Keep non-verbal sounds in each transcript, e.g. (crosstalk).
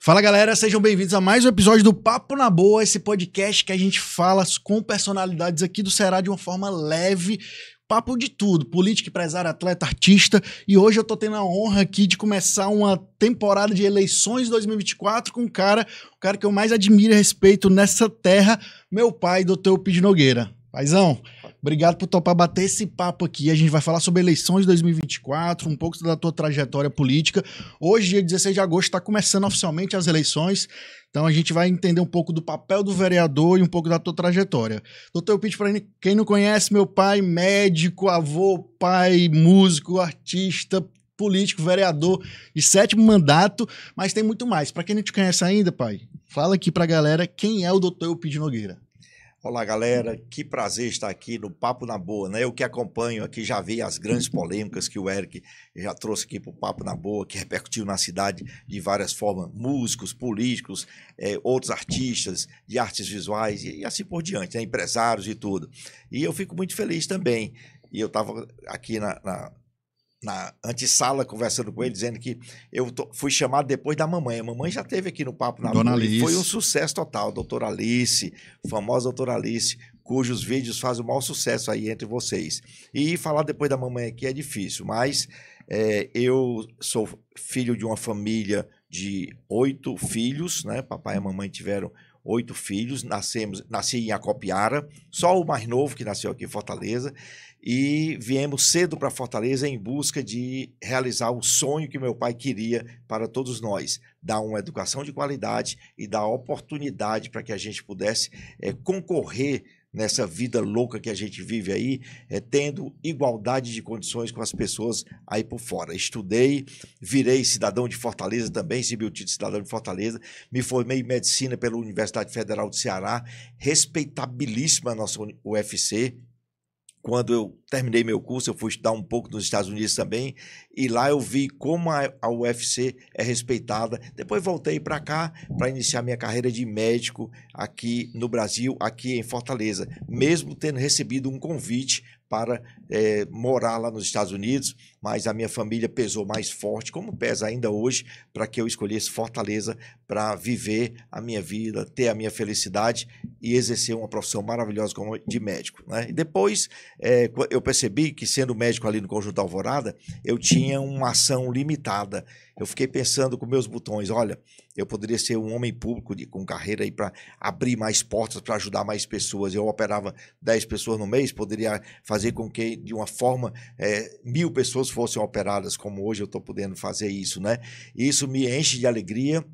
Fala galera, sejam bem-vindos a mais um episódio do Papo na Boa, esse podcast que a gente fala com personalidades aqui do Ceará de uma forma leve, papo de tudo, política, empresário, atleta, artista. E hoje eu tô tendo a honra aqui de começar uma temporada de eleições 2024 com um cara, o cara que eu mais admiro e respeito nessa terra, meu pai, doutor Pid Nogueira. Paizão, Obrigado por topar bater esse papo aqui. A gente vai falar sobre eleições de 2024, um pouco da tua trajetória política. Hoje, dia 16 de agosto, está começando oficialmente as eleições. Então a gente vai entender um pouco do papel do vereador e um pouco da tua trajetória. Doutor Pitch, para quem não conhece, meu pai, médico, avô, pai, músico, artista, político, vereador de sétimo mandato, mas tem muito mais. Para quem não te conhece ainda, pai, fala aqui para a galera quem é o doutor Eupide Nogueira. Olá, galera. Que prazer estar aqui no Papo na Boa. Né? Eu que acompanho aqui já vi as grandes polêmicas que o Eric já trouxe aqui para o Papo na Boa, que repercutiu na cidade de várias formas: músicos, políticos, eh, outros artistas de artes visuais e, e assim por diante, né? empresários e tudo. E eu fico muito feliz também. E eu estava aqui na, na na antessala conversando com ele, dizendo que eu tô, fui chamado depois da mamãe. A mamãe já teve aqui no Papo na Dona Alice. Foi um sucesso total. Doutora Alice, famosa doutora Alice, cujos vídeos fazem o maior sucesso aí entre vocês. E falar depois da mamãe aqui é difícil, mas é, eu sou filho de uma família de oito filhos, né? Papai e mamãe tiveram oito filhos, nascemos, nasci em Acopiara, só o mais novo que nasceu aqui em Fortaleza e viemos cedo para Fortaleza em busca de realizar o sonho que meu pai queria para todos nós: dar uma educação de qualidade e dar oportunidade para que a gente pudesse é, concorrer nessa vida louca que a gente vive aí, é, tendo igualdade de condições com as pessoas aí por fora. Estudei, virei cidadão de Fortaleza também, recebi o título de cidadão de Fortaleza, me formei em medicina pela Universidade Federal do Ceará, respeitabilíssima a nossa UFC, quando eu terminei meu curso, eu fui estudar um pouco nos Estados Unidos também, e lá eu vi como a, UFC é respeitada. Depois voltei para cá para iniciar minha carreira de médico aqui no Brasil, aqui em Fortaleza, mesmo tendo recebido um convite para é, morar lá nos Estados Unidos, mas a minha família pesou mais forte, como pesa ainda hoje, para que eu escolhesse Fortaleza para viver a minha vida, ter a minha felicidade e exercer uma profissão maravilhosa como de médico. Né? E depois é, eu percebi que, sendo médico ali no Conjunto Alvorada, eu tinha uma ação limitada eu fiquei pensando com meus botões, olha, eu poderia ser um homem público de, com carreira aí para abrir mais portas, para ajudar mais pessoas. Eu operava 10 pessoas no mês, poderia fazer com que, de uma forma, é, mil pessoas fossem operadas, como hoje eu estou podendo fazer isso, né? isso me enche de alegria,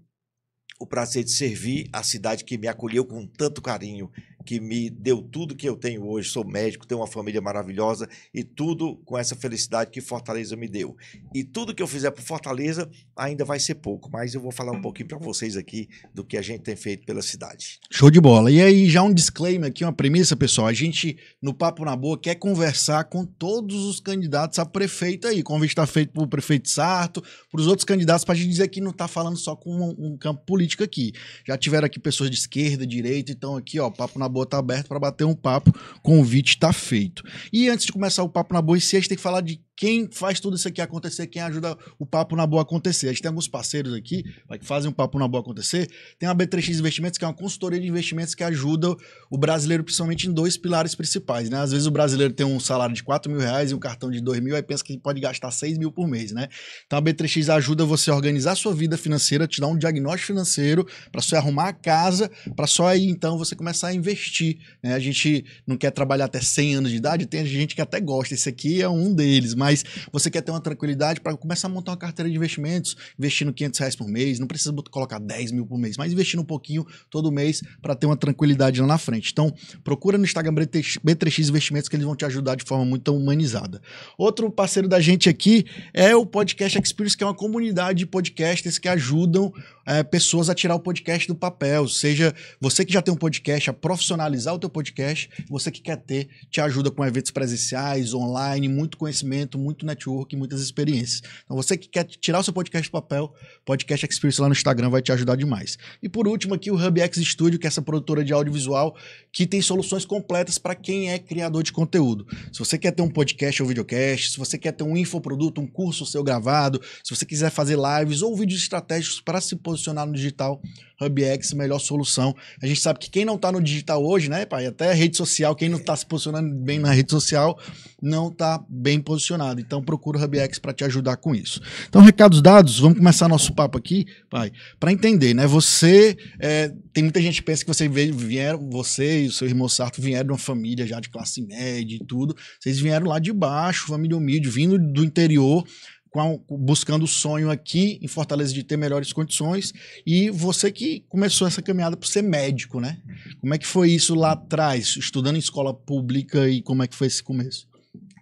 o prazer de servir a cidade que me acolheu com tanto carinho que me deu tudo que eu tenho hoje. Sou médico, tenho uma família maravilhosa e tudo com essa felicidade que Fortaleza me deu. E tudo que eu fizer por Fortaleza ainda vai ser pouco, mas eu vou falar um pouquinho para vocês aqui do que a gente tem feito pela cidade. Show de bola. E aí, já um disclaimer aqui, uma premissa, pessoal. A gente, no Papo na Boa, quer conversar com todos os candidatos a prefeito aí. O convite está feito para o prefeito Sarto, para os outros candidatos, para a gente dizer que não está falando só com um, um campo político aqui. Já tiveram aqui pessoas de esquerda, direita, então aqui, ó, Papo na boa tá aberta para bater um papo. Convite está feito. E antes de começar o papo na boa e a gente tem que falar de quem faz tudo isso aqui acontecer, quem ajuda o Papo na Boa acontecer. A gente tem alguns parceiros aqui que fazem o Papo na Boa acontecer. Tem a B3X Investimentos, que é uma consultoria de investimentos que ajuda o brasileiro principalmente em dois pilares principais, né? Às vezes o brasileiro tem um salário de 4 mil reais e um cartão de 2 mil, aí pensa que pode gastar 6 mil por mês, né? Então a B3X ajuda você a organizar a sua vida financeira, te dar um diagnóstico financeiro para você arrumar a casa, para só aí então você começar a investir, né? A gente não quer trabalhar até 100 anos de idade, tem gente que até gosta, esse aqui é um deles, mas mas você quer ter uma tranquilidade para começar a montar uma carteira de investimentos, investindo 500 reais por mês, não precisa colocar 10 mil por mês, mas investindo um pouquinho todo mês para ter uma tranquilidade lá na frente. Então, procura no Instagram B3X Investimentos que eles vão te ajudar de forma muito humanizada. Outro parceiro da gente aqui é o Podcast Experience, que é uma comunidade de podcasters que ajudam é, pessoas a tirar o podcast do papel, seja você que já tem um podcast, a profissionalizar o teu podcast, você que quer ter, te ajuda com eventos presenciais, online, muito conhecimento muito, muito network, muitas experiências. Então, você que quer tirar o seu podcast do papel, Podcast Experience lá no Instagram vai te ajudar demais. E por último, aqui o HubX Studio, que é essa produtora de audiovisual que tem soluções completas para quem é criador de conteúdo. Se você quer ter um podcast ou videocast, se você quer ter um infoproduto, um curso seu gravado, se você quiser fazer lives ou vídeos estratégicos para se posicionar no digital, HubX, melhor solução. A gente sabe que quem não está no digital hoje, né, pai? Até rede social, quem não está se posicionando bem na rede social, não está bem posicionado nada. Então procura o HubX para te ajudar com isso. Então, recados dados, vamos começar nosso papo aqui, pai, para entender, né? Você é, tem muita gente que pensa que você veio, vieram, você e o seu irmão Sarto vieram de uma família já de classe média e tudo. Vocês vieram lá de baixo, família humilde, vindo do interior buscando o sonho aqui em Fortaleza de ter melhores condições. E você que começou essa caminhada para ser médico, né? Como é que foi isso lá atrás, estudando em escola pública e como é que foi esse começo?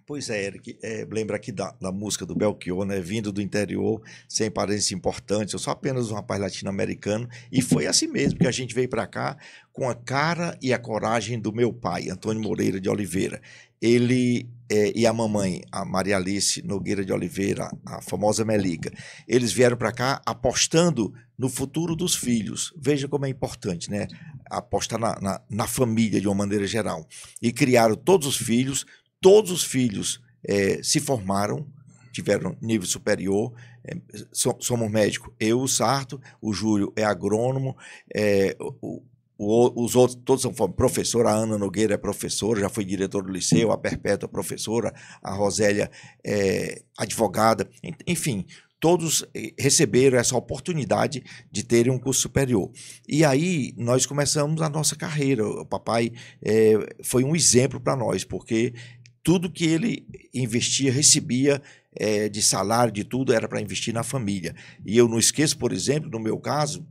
Pois é, Eric, é, lembra aqui da, da, música do Belchior, né? Vindo do interior, sem parentes importantes, eu sou apenas um rapaz latino-americano. E foi assim mesmo que a gente veio para cá com a cara e a coragem do meu pai, Antônio Moreira de Oliveira. Ele é, e a mamãe, a Maria Alice Nogueira de Oliveira, a famosa Melica, eles vieram para cá apostando no futuro dos filhos. Veja como é importante, né? Apostar na, na, na família de uma maneira geral. E criaram todos os filhos todos os filhos é, se formaram, tiveram nível superior. É, somos médicos, eu, o Sarto, o Júlio é agrônomo, é, o, os outros todos são professora, a Ana Nogueira é professora, já foi diretor do liceu, a Perpétua é professora, a Rosélia é advogada, enfim, todos é, receberam essa oportunidade de terem um curso superior. E aí nós começamos a nossa carreira. O papai é, foi um exemplo para nós, porque tudo que ele investia, recebia é, de salário, de tudo, era para investir na família. E eu não esqueço, por exemplo, no meu caso,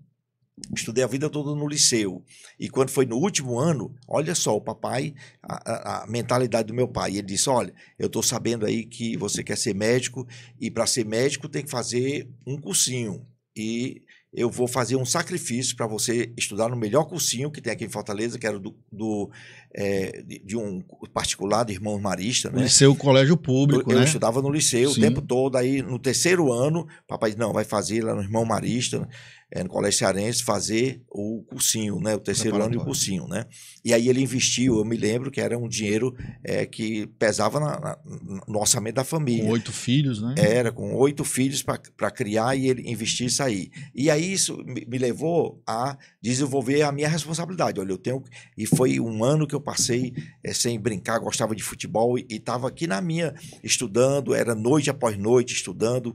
Estudei a vida toda no liceu. E quando foi no último ano, olha só, o papai, a, a, a mentalidade do meu pai. Ele disse: Olha, eu estou sabendo aí que você quer ser médico, e para ser médico tem que fazer um cursinho. E eu vou fazer um sacrifício para você estudar no melhor cursinho que tem aqui em Fortaleza, que era do, do é, de, de, um particular de irmãos marista, né? Liceu, colégio público, eu, né? Eu estudava no liceu Sim. o tempo todo, aí no terceiro ano, papai disse, não, vai fazer lá no irmão marista, é, no colégio cearense, fazer o cursinho, né? O terceiro ano de cursinho, né? E aí ele investiu, eu me lembro que era um dinheiro é, que pesava na, na, no orçamento da família. Com oito filhos, né? Era, com oito filhos para criar e ele investir isso aí. E aí isso me, me levou a desenvolver a minha responsabilidade. Olha, eu tenho... E foi um ano que eu passei é, sem brincar, gostava de futebol e estava aqui na minha, estudando, era noite após noite, estudando,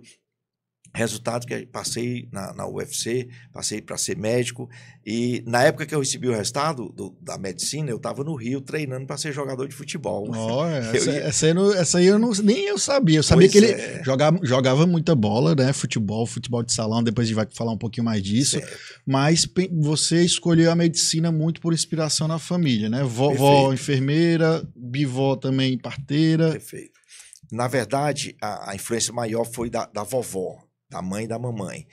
Resultado que passei na, na UFC, passei para ser médico. E na época que eu recebi o resultado do, da medicina, eu estava no Rio treinando para ser jogador de futebol. Oh, (laughs) essa, ia... essa, aí não, essa, aí eu não, nem eu sabia. Eu sabia pois que ele é. jogava, jogava muita bola, né? Futebol, futebol de salão. Depois a gente vai falar um pouquinho mais disso. Certo. Mas você escolheu a medicina muito por inspiração na família, né? Vovó, enfermeira, bivó também parteira. Perfeito. Na verdade, a, a influência maior foi da, da vovó da mãe e da mamãe.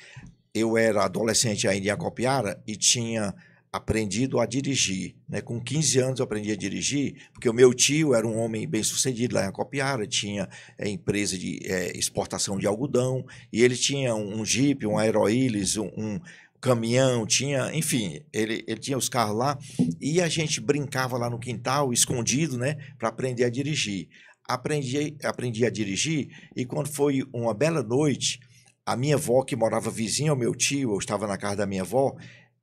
Eu era adolescente ainda em Acopiara e tinha aprendido a dirigir. Né? Com 15 anos eu aprendi a dirigir, porque o meu tio era um homem bem-sucedido lá em Acopiara, tinha é, empresa de é, exportação de algodão, e ele tinha um, um Jeep, um Aeroilis, um, um caminhão, tinha, enfim, ele, ele tinha os carros lá e a gente brincava lá no quintal, escondido, né, para aprender a dirigir. Aprendi, aprendi a dirigir e quando foi uma bela noite, a minha avó, que morava vizinha ao meu tio, eu estava na casa da minha avó,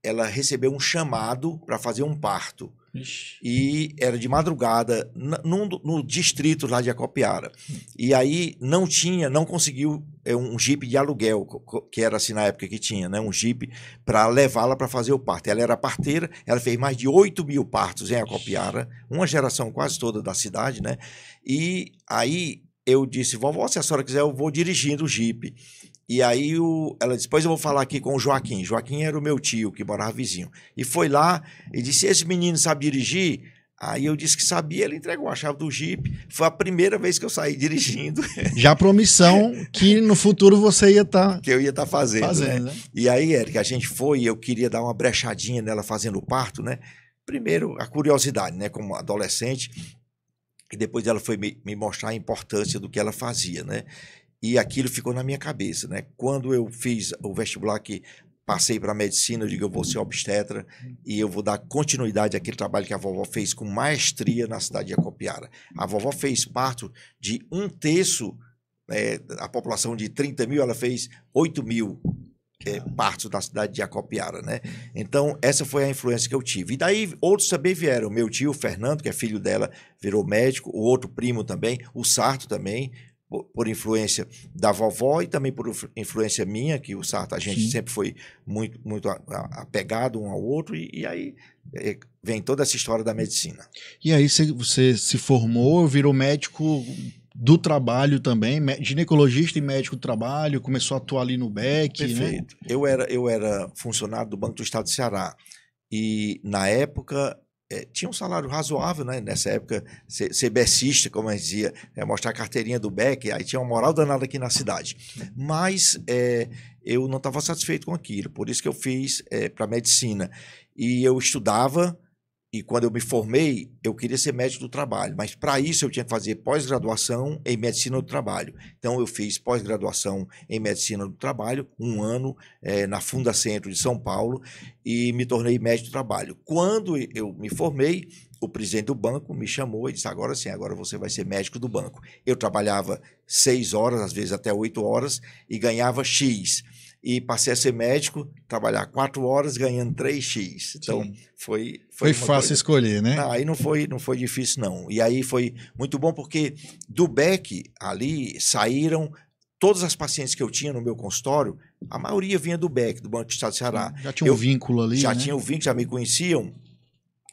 ela recebeu um chamado para fazer um parto. Ixi. E era de madrugada, num, no distrito lá de Acopiara. E aí não tinha, não conseguiu é, um jipe de aluguel, que era assim na época que tinha, né? Um jipe para levá-la para fazer o parto. Ela era parteira, ela fez mais de 8 mil partos em Acopiara, uma geração quase toda da cidade, né? E aí eu disse, vovó, se a senhora quiser, eu vou dirigindo o jipe. E aí o, ela disse: Pois eu vou falar aqui com o Joaquim. Joaquim era o meu tio, que morava vizinho. E foi lá e disse: Esse menino sabe dirigir? Aí eu disse que sabia, ele entregou a chave do Jeep. Foi a primeira vez que eu saí dirigindo. (laughs) Já promissão que no futuro você ia estar. Tá (laughs) que eu ia estar tá fazendo. Né? fazendo né? Né? E aí, Eric, a gente foi e eu queria dar uma brechadinha nela fazendo o parto, né? Primeiro, a curiosidade, né? Como adolescente. E depois ela foi me mostrar a importância do que ela fazia, né? E aquilo ficou na minha cabeça, né? Quando eu fiz o vestibular que passei para medicina, eu digo, eu vou ser obstetra e eu vou dar continuidade àquele trabalho que a vovó fez com maestria na cidade de Acopiara. A vovó fez parto de um terço, da é, a população de 30 mil, ela fez 8 mil é, tá. partos da cidade de Acopiara, né? Então, essa foi a influência que eu tive. E daí, outros também vieram. Meu tio, Fernando, que é filho dela, virou médico. O outro primo também, o Sarto também, por, por, influência da vovó e também por influência minha, que o Sarta, a gente Sim. sempre foi muito, muito apegado um ao outro, e, e aí é, vem toda essa história da medicina. E aí você, você se formou, virou médico do trabalho também, ginecologista e médico do trabalho, começou a atuar ali no BEC. Né? Perfeito. Né? Eu, era, eu era funcionário do Banco do Estado do Ceará. E na época é, tinha um salário razoável, né? Nessa época, ser, ser becista, como a gente dizia, é, mostrar a carteirinha do Beck, aí tinha uma moral danada aqui na cidade. Mas é, eu não estava satisfeito com aquilo, por isso que eu fiz é, para medicina. E eu estudava, e quando eu me formei, eu queria ser médico do trabalho, mas para isso eu tinha que fazer pós-graduação em medicina do trabalho. Então eu fiz pós-graduação em medicina do trabalho, um ano é, na Fundacentro Centro de São Paulo e me tornei médico do trabalho. Quando eu me formei, o presidente do banco me chamou e disse: agora sim, agora você vai ser médico do banco. Eu trabalhava seis horas, às vezes até oito horas, e ganhava X e passei a ser médico, trabalhar quatro horas ganhando 3x. Então, foi foi, foi fácil coisa... escolher, né? Não, ah, aí não foi, não foi difícil, não. E aí foi muito bom, porque do Beck ali saíram todas as pacientes que eu tinha no meu consultório, a maioria vinha do BEC, do Banco do Estado do Ceará. Já tinha eu, um vínculo ali? Já né? tinha um vínculo, já me conheciam.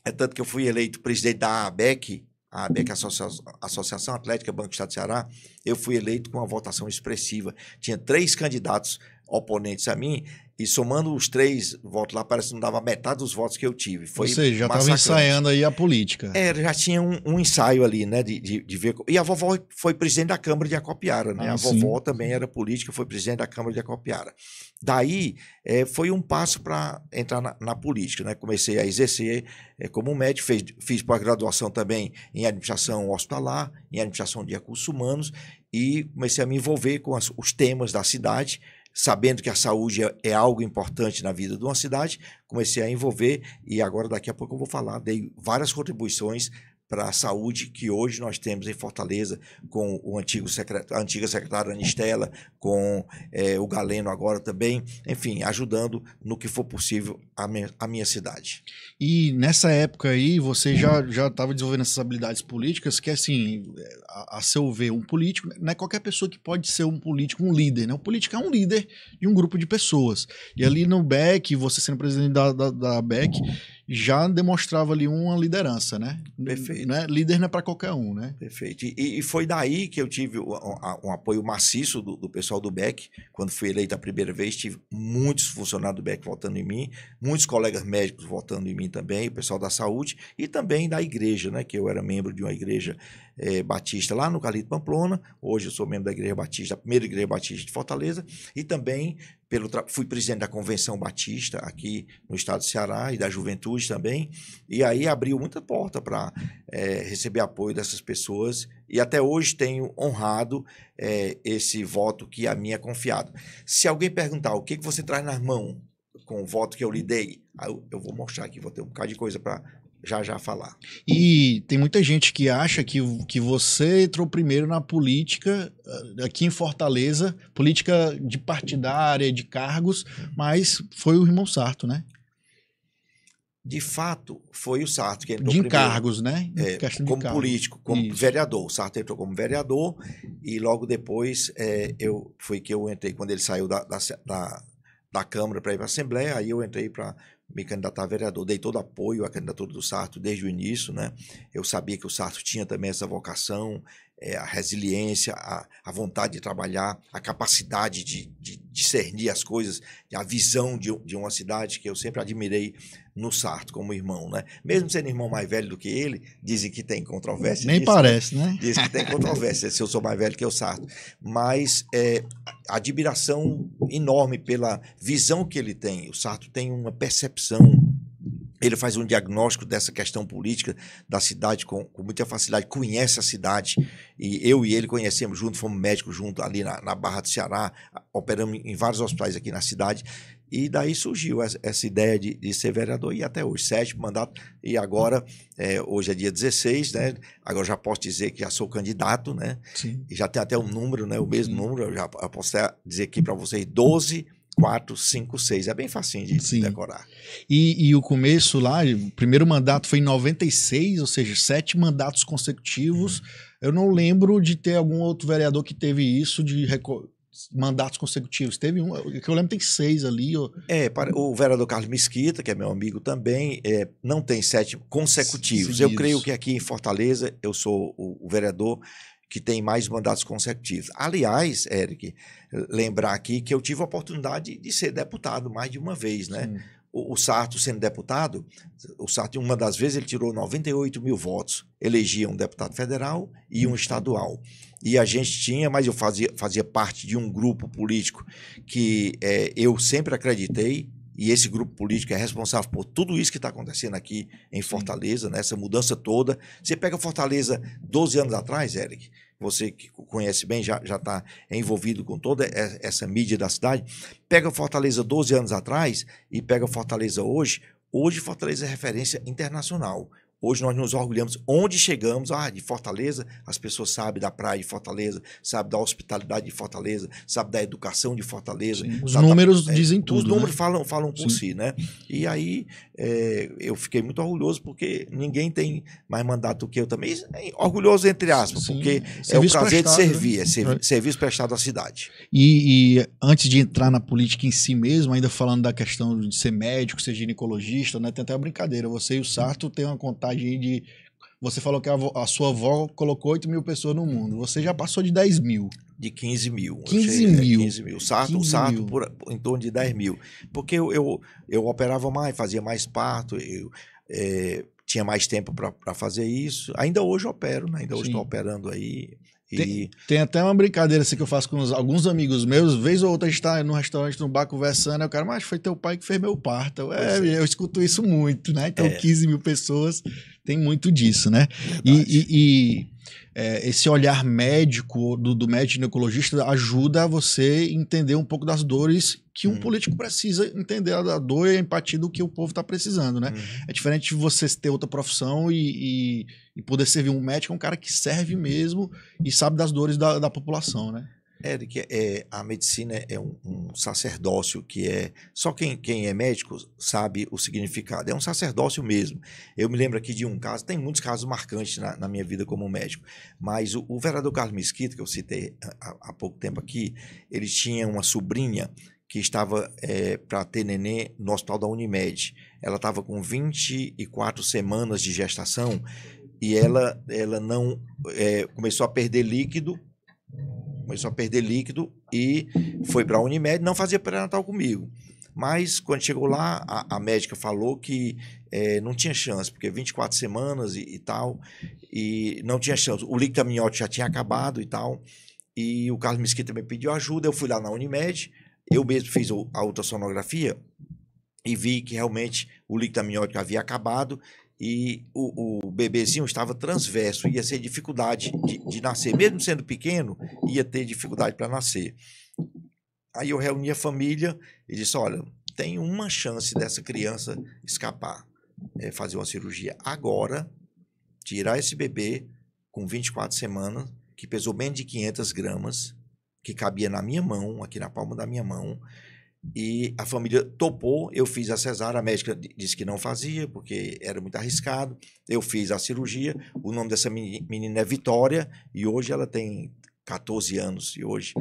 É tanto que eu fui eleito presidente da ABEC, a ABEC, uhum. Associa Associação Atlética Banco do Estado do Ceará. Eu fui eleito com uma votação expressiva. Tinha três candidatos oponentes a mim e somando os três votos lá, parece que não dava metade dos votos que eu tive. Foi Ou seja, já estava ensaiando aí a política. Era, é, já tinha um, um, ensaio ali, né? De, de, de, ver. E a vovó foi presidente da Câmara de Acopiara, né? Ah, a vovó sim. também era política, foi presidente da Câmara de Acopiara. Daí é, foi um passo para entrar na, na, política, né? Comecei a exercer é, como médico, fez, fiz pós-graduação também em administração hospitalar, em administração de recursos humanos, e comecei a me envolver com as, os temas da cidade sabendo que a saúde é, é, algo importante na vida de uma cidade, comecei a envolver e agora daqui a pouco eu vou falar, dei várias contribuições para a saúde que hoje nós temos em Fortaleza, com o antigo secretário, a antiga secretária Anistela, com é, o Galeno agora também, enfim, ajudando no que for possível a minha, a minha cidade. E nessa época aí, você já estava desenvolvendo essas habilidades políticas, que assim, a, a seu ver, um político, não é qualquer pessoa que pode ser um político, um líder, né? O político é um líder de um grupo de pessoas. E ali no BEC, você sendo presidente da, da, da BEC, já demonstrava ali uma liderança, né? Perfeito. Né? Líder não é para qualquer um, né? Perfeito. E, e, foi daí que eu tive um, um apoio maciço do, do, pessoal do BEC. Quando fui eleito a primeira vez, tive muitos funcionários do BEC votando em mim, muitos colegas médicos votando em mim também, o pessoal da saúde e também da igreja, né? Que eu era membro de uma igreja é, Batista lá no Calito Pamplona. Hoje eu sou membro da Igreja Batista, da primeira Igreja Batista de Fortaleza, e também pelo fui presidente da Convenção Batista aqui no estado do Ceará e da Juventude também. E aí abriu muita porta para é, receber apoio dessas pessoas. E até hoje tenho honrado é, esse voto que a mim é confiado. Se alguém perguntar o que, que você traz nas mãos com o voto que eu lhe dei, ah, eu, eu vou mostrar aqui, vou ter um bocado de coisa para já já falar. E tem muita gente que acha que, que você entrou primeiro na política ah, aqui em Fortaleza, política de partidária, de cargos, mas foi o irmão Sarto, né? De fato, foi o Sarto que entrou de primeiro. Encargos, né? É, de como político, como Isso. vereador. O Sarto entrou como vereador e logo depois é, eu foi que eu entrei, quando ele saiu da, da, da, da Câmara para ir para a Assembleia, aí eu entrei para me candidatar a vereador, dei todo apoio à candidatura do Sarto desde o início, né? Eu sabia que o Sarto tinha também essa vocação, é, a resiliência, a, a, vontade de trabalhar, a capacidade de, de discernir as coisas, a visão de, de uma cidade que eu sempre admirei no Sarto como irmão, né? Mesmo sendo irmão mais velho do que ele, dizem que tem controvérsia. Nem parece, né? Dizem que tem (laughs) controvérsia, se eu sou mais velho que o Sarto. Mas é, admiração enorme pela visão que ele tem. O Sarto tem uma percepção ele faz um diagnóstico dessa questão política da cidade com, com, muita facilidade, conhece a cidade. E eu e ele conhecemos junto, fomos médicos junto ali na, na Barra do Ceará, operamos em vários hospitais aqui na cidade. E daí surgiu essa, ideia de, de, ser vereador e até hoje, sétimo mandato. E agora, é, hoje é dia 16, né? Agora já posso dizer que já sou candidato, né? Sim. E já tem até um número, né? O mesmo Sim. número, eu já eu posso dizer aqui para vocês: 12 quatro, cinco, seis. É bem facinho de Sim. decorar. E, e, o começo lá, o primeiro mandato foi em 96, ou seja, sete mandatos consecutivos. Uhum. Eu não lembro de ter algum outro vereador que teve isso, de mandatos consecutivos. Teve um, que eu lembro tem seis ali. Ou... É, para, o vereador Carlos Mesquita, que é meu amigo também, é, não tem sete consecutivos. Seguidos. Eu creio que aqui em Fortaleza eu sou o, o vereador que tem mais mandatos consecutivos. Aliás, Eric, lembrar aqui que eu tive a oportunidade de ser deputado mais de uma vez, né? Sim. O, o Sarto sendo deputado, o Sarto, uma das vezes, ele tirou 98 mil votos. Elegia um deputado federal e um uhum. estadual e a gente tinha, mas eu fazia, fazia parte de um grupo político que é, eu sempre acreditei, e esse grupo político é responsável por tudo isso que está acontecendo aqui em Fortaleza, nessa né, mudança toda. Você pega Fortaleza 12 anos atrás, Eric, você que conhece bem, já está envolvido com toda essa mídia da cidade. Pega Fortaleza 12 anos atrás e pega Fortaleza hoje. Hoje, Fortaleza é referência internacional. Hoje nós nos orgulhamos onde chegamos, ah, de Fortaleza, as pessoas sabem da praia de Fortaleza, sabem da hospitalidade de Fortaleza, sabem da educação de Fortaleza. os números da, é, dizem tudo. Os né? números né? falam, falam por Sim. si, né? E aí é, eu fiquei muito orgulhoso porque ninguém tem mais mandato que eu também. É orgulhoso entre aspas, Sim. porque serviço é o prazer de né? servir, né? é ser, serviço prestado à cidade. E, e antes de entrar na política em si mesmo, ainda falando da questão de ser médico, ser ginecologista, né? Tem até uma brincadeira. Você e o Sarto têm uma contato porcentagem de. Você falou que a, a sua avó colocou 8 mil pessoas no mundo. Você já passou de 10 mil. De 15 mil. 15 achei, mil. É, 15 mil. Sarto, 15 sarto mil. Por, em torno de 10 mil. Porque eu, eu, eu operava mais, fazia mais parto, eu é, tinha mais tempo para fazer isso. Ainda hoje opero, né? ainda Sim. hoje estou operando aí. Tem, tem, até uma brincadeira assim que eu faço com alguns amigos meus, vez ou outra a gente está no restaurante, num bar conversando, o cara, mas foi teu pai que fez meu parto. Eu, é, é, eu escuto isso muito, né? Então, é. 15 mil pessoas, tem muito disso, né? E, e, e, é, esse olhar médico do, do médico ginecologista ajuda a você entender um pouco das dores que um uhum. político precisa entender a dor e a empatia do que o povo está precisando, né? Uhum. É diferente de você ter outra profissão e, e, e, poder servir um médico, é um cara que serve mesmo e sabe das dores da, da população, né? que é, a medicina é um, um, sacerdócio que é. Só quem, quem é médico sabe o significado. É um sacerdócio mesmo. Eu me lembro aqui de um caso, tem muitos casos marcantes na, na minha vida como médico, mas o, o vereador Carlos Mesquita, que eu citei há, há, pouco tempo aqui, ele tinha uma sobrinha que estava é, para ter nenê no hospital da Unimed. Ela estava com 24 semanas de gestação e ela, ela não é, começou a perder líquido começou a perder líquido e foi para a Unimed, não fazia pré-natal comigo. Mas quando chegou lá, a, a médica falou que é, não tinha chance, porque 24 semanas e, e, tal, e não tinha chance. O líquido amniótico já tinha acabado e tal. E o Carlos Mesquita me pediu ajuda, eu fui lá na Unimed, eu mesmo fiz a ultrassonografia e vi que realmente o líquido amniótico havia acabado e o, o bebezinho estava transverso, ia ser dificuldade de, de nascer. Mesmo sendo pequeno, ia ter dificuldade para nascer. Aí eu reuni a família e disse: olha, tem uma chance dessa criança escapar. É fazer uma cirurgia agora, tirar esse bebê com 24 semanas, que pesou menos de 500 gramas, que cabia na minha mão, aqui na palma da minha mão, e a família topou, eu fiz a cesárea, a médica disse que não fazia, porque era muito arriscado. Eu fiz a cirurgia, o nome dessa menina é Vitória, e hoje ela tem 14 anos, e hoje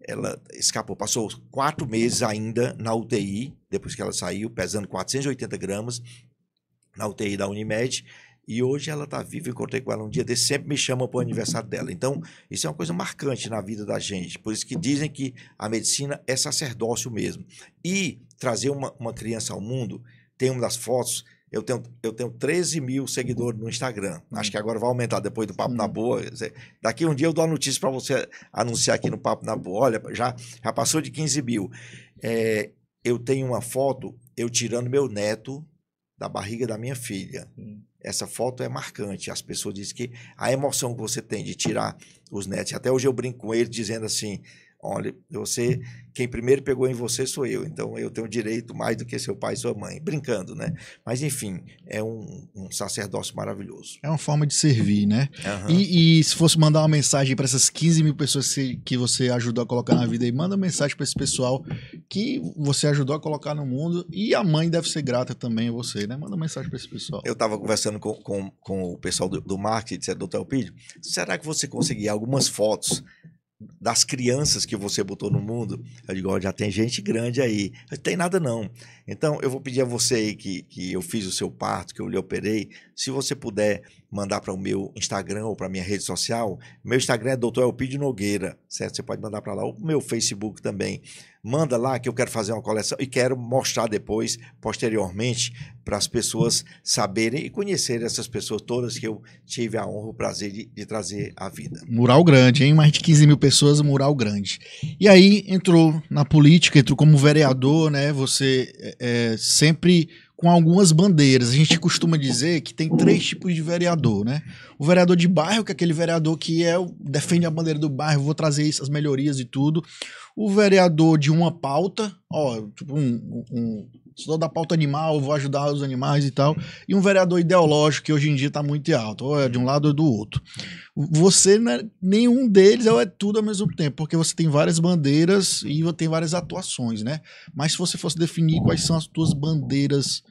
ela escapou. Passou quatro meses ainda na UTI, depois que ela saiu, pesando 480 gramas, na UTI da Unimed, e hoje ela está viva, encontrei com ela um dia desse, sempre me chama para o aniversário dela. Então, isso é uma coisa marcante na vida da gente. Por isso que dizem que a medicina é sacerdócio mesmo. E trazer uma, uma criança ao mundo, tem uma das fotos, eu tenho, eu tenho 13 mil seguidores no Instagram. Hum. Acho que agora vai aumentar depois do Papo hum. na Boa. Daqui um dia eu dou a notícia para você anunciar aqui no Papo na Boa. Olha, já, já passou de 15 mil. É, eu tenho uma foto eu tirando meu neto da barriga da minha filha. Hum essa foto é marcante. As pessoas dizem que a emoção que você tem de tirar os netos, até hoje eu brinco com eles dizendo assim, Olha, você, quem primeiro pegou em você sou eu, então eu tenho direito mais do que seu pai e sua mãe. Brincando, né? Mas enfim, é um, um sacerdócio maravilhoso. É uma forma de servir, né? Uhum. E, e, se fosse mandar uma mensagem para essas 15 mil pessoas que, que você ajudou a colocar na vida, aí manda uma mensagem para esse pessoal que você ajudou a colocar no mundo, e a mãe deve ser grata também a você, né? Manda uma mensagem para esse pessoal. Eu estava conversando com, com, com o pessoal do, do marketing, do Telpídio, será que você conseguir algumas fotos das crianças que você botou no mundo? Eu digo, já tem gente grande aí. Não tem nada não. Então, eu vou pedir a você aí que, que eu fiz o seu parto, que eu lhe operei, se você puder mandar para o meu Instagram ou para minha rede social. Meu Instagram é Dr. Elpidio Nogueira, certo? Você pode mandar para lá. Ou meu Facebook também manda lá que eu quero fazer uma coleção e quero mostrar depois, posteriormente, para as pessoas saberem e conhecerem essas pessoas todas que eu tive a honra, o prazer de, de trazer à vida. Mural grande, hein? Mais de 15 mil pessoas, mural grande. E aí entrou na política, entrou como vereador, né? Você é, é sempre com algumas bandeiras. A gente costuma dizer que tem três tipos de vereador, né? O vereador de bairro, que é aquele vereador que é, defende a bandeira do bairro, vou trazer isso, as melhorias e tudo. O vereador de uma pauta, ó, tipo um, um, sou da pauta animal, vou ajudar os animais e tal, e um vereador ideológico que hoje em dia está muito alto, ou é de um lado ou do outro. Você, né, nenhum deles é, é tudo ao mesmo tempo, porque você tem várias bandeiras e tem várias atuações, né? Mas se você fosse definir quais são as tuas bandeiras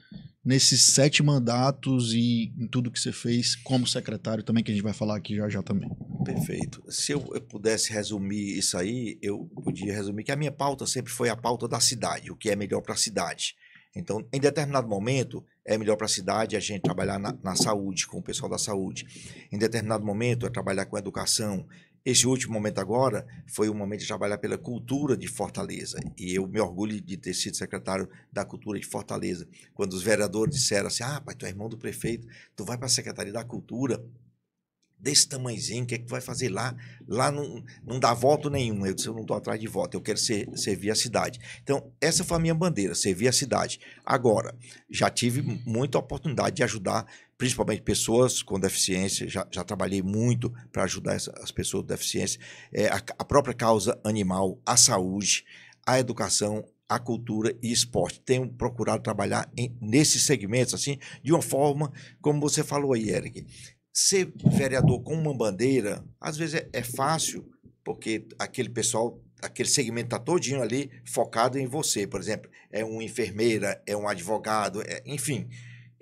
nesses sete mandatos e em tudo que você fez como secretário também, que a gente vai falar aqui já já também. Perfeito. Se eu pudesse resumir isso aí, eu podia resumir que a minha pauta sempre foi a pauta da cidade, o que é melhor para a cidade. Então, em determinado momento, é melhor para a cidade a gente trabalhar na, na, saúde, com o pessoal da saúde. Em determinado momento, é trabalhar com a educação. Esse último momento agora foi o momento de trabalhar pela cultura de Fortaleza. E eu me orgulho de ter sido secretário da Cultura de Fortaleza. Quando os vereadores disseram assim, ah, pai, tu é irmão do prefeito, tu vai para a Secretaria da Cultura desse tamanhozinho, o que é que tu vai fazer lá? Lá não, não dá voto nenhum. Eu disse, eu não estou atrás de voto, eu quero ser, servir a cidade. Então, essa foi a minha bandeira, servir a cidade. Agora, já tive muita oportunidade de ajudar, principalmente pessoas com deficiência, já, já trabalhei muito para ajudar essa, as pessoas com deficiência, é, a, a própria causa animal, a saúde, a educação, a cultura e esporte. Tenho procurado trabalhar em, nesses segmentos, assim, de uma forma, como você falou aí, Eric, ser vereador com uma bandeira, às vezes é, é fácil, porque aquele pessoal, aquele segmento está todinho ali focado em você. Por exemplo, é uma enfermeira, é um advogado, é, enfim.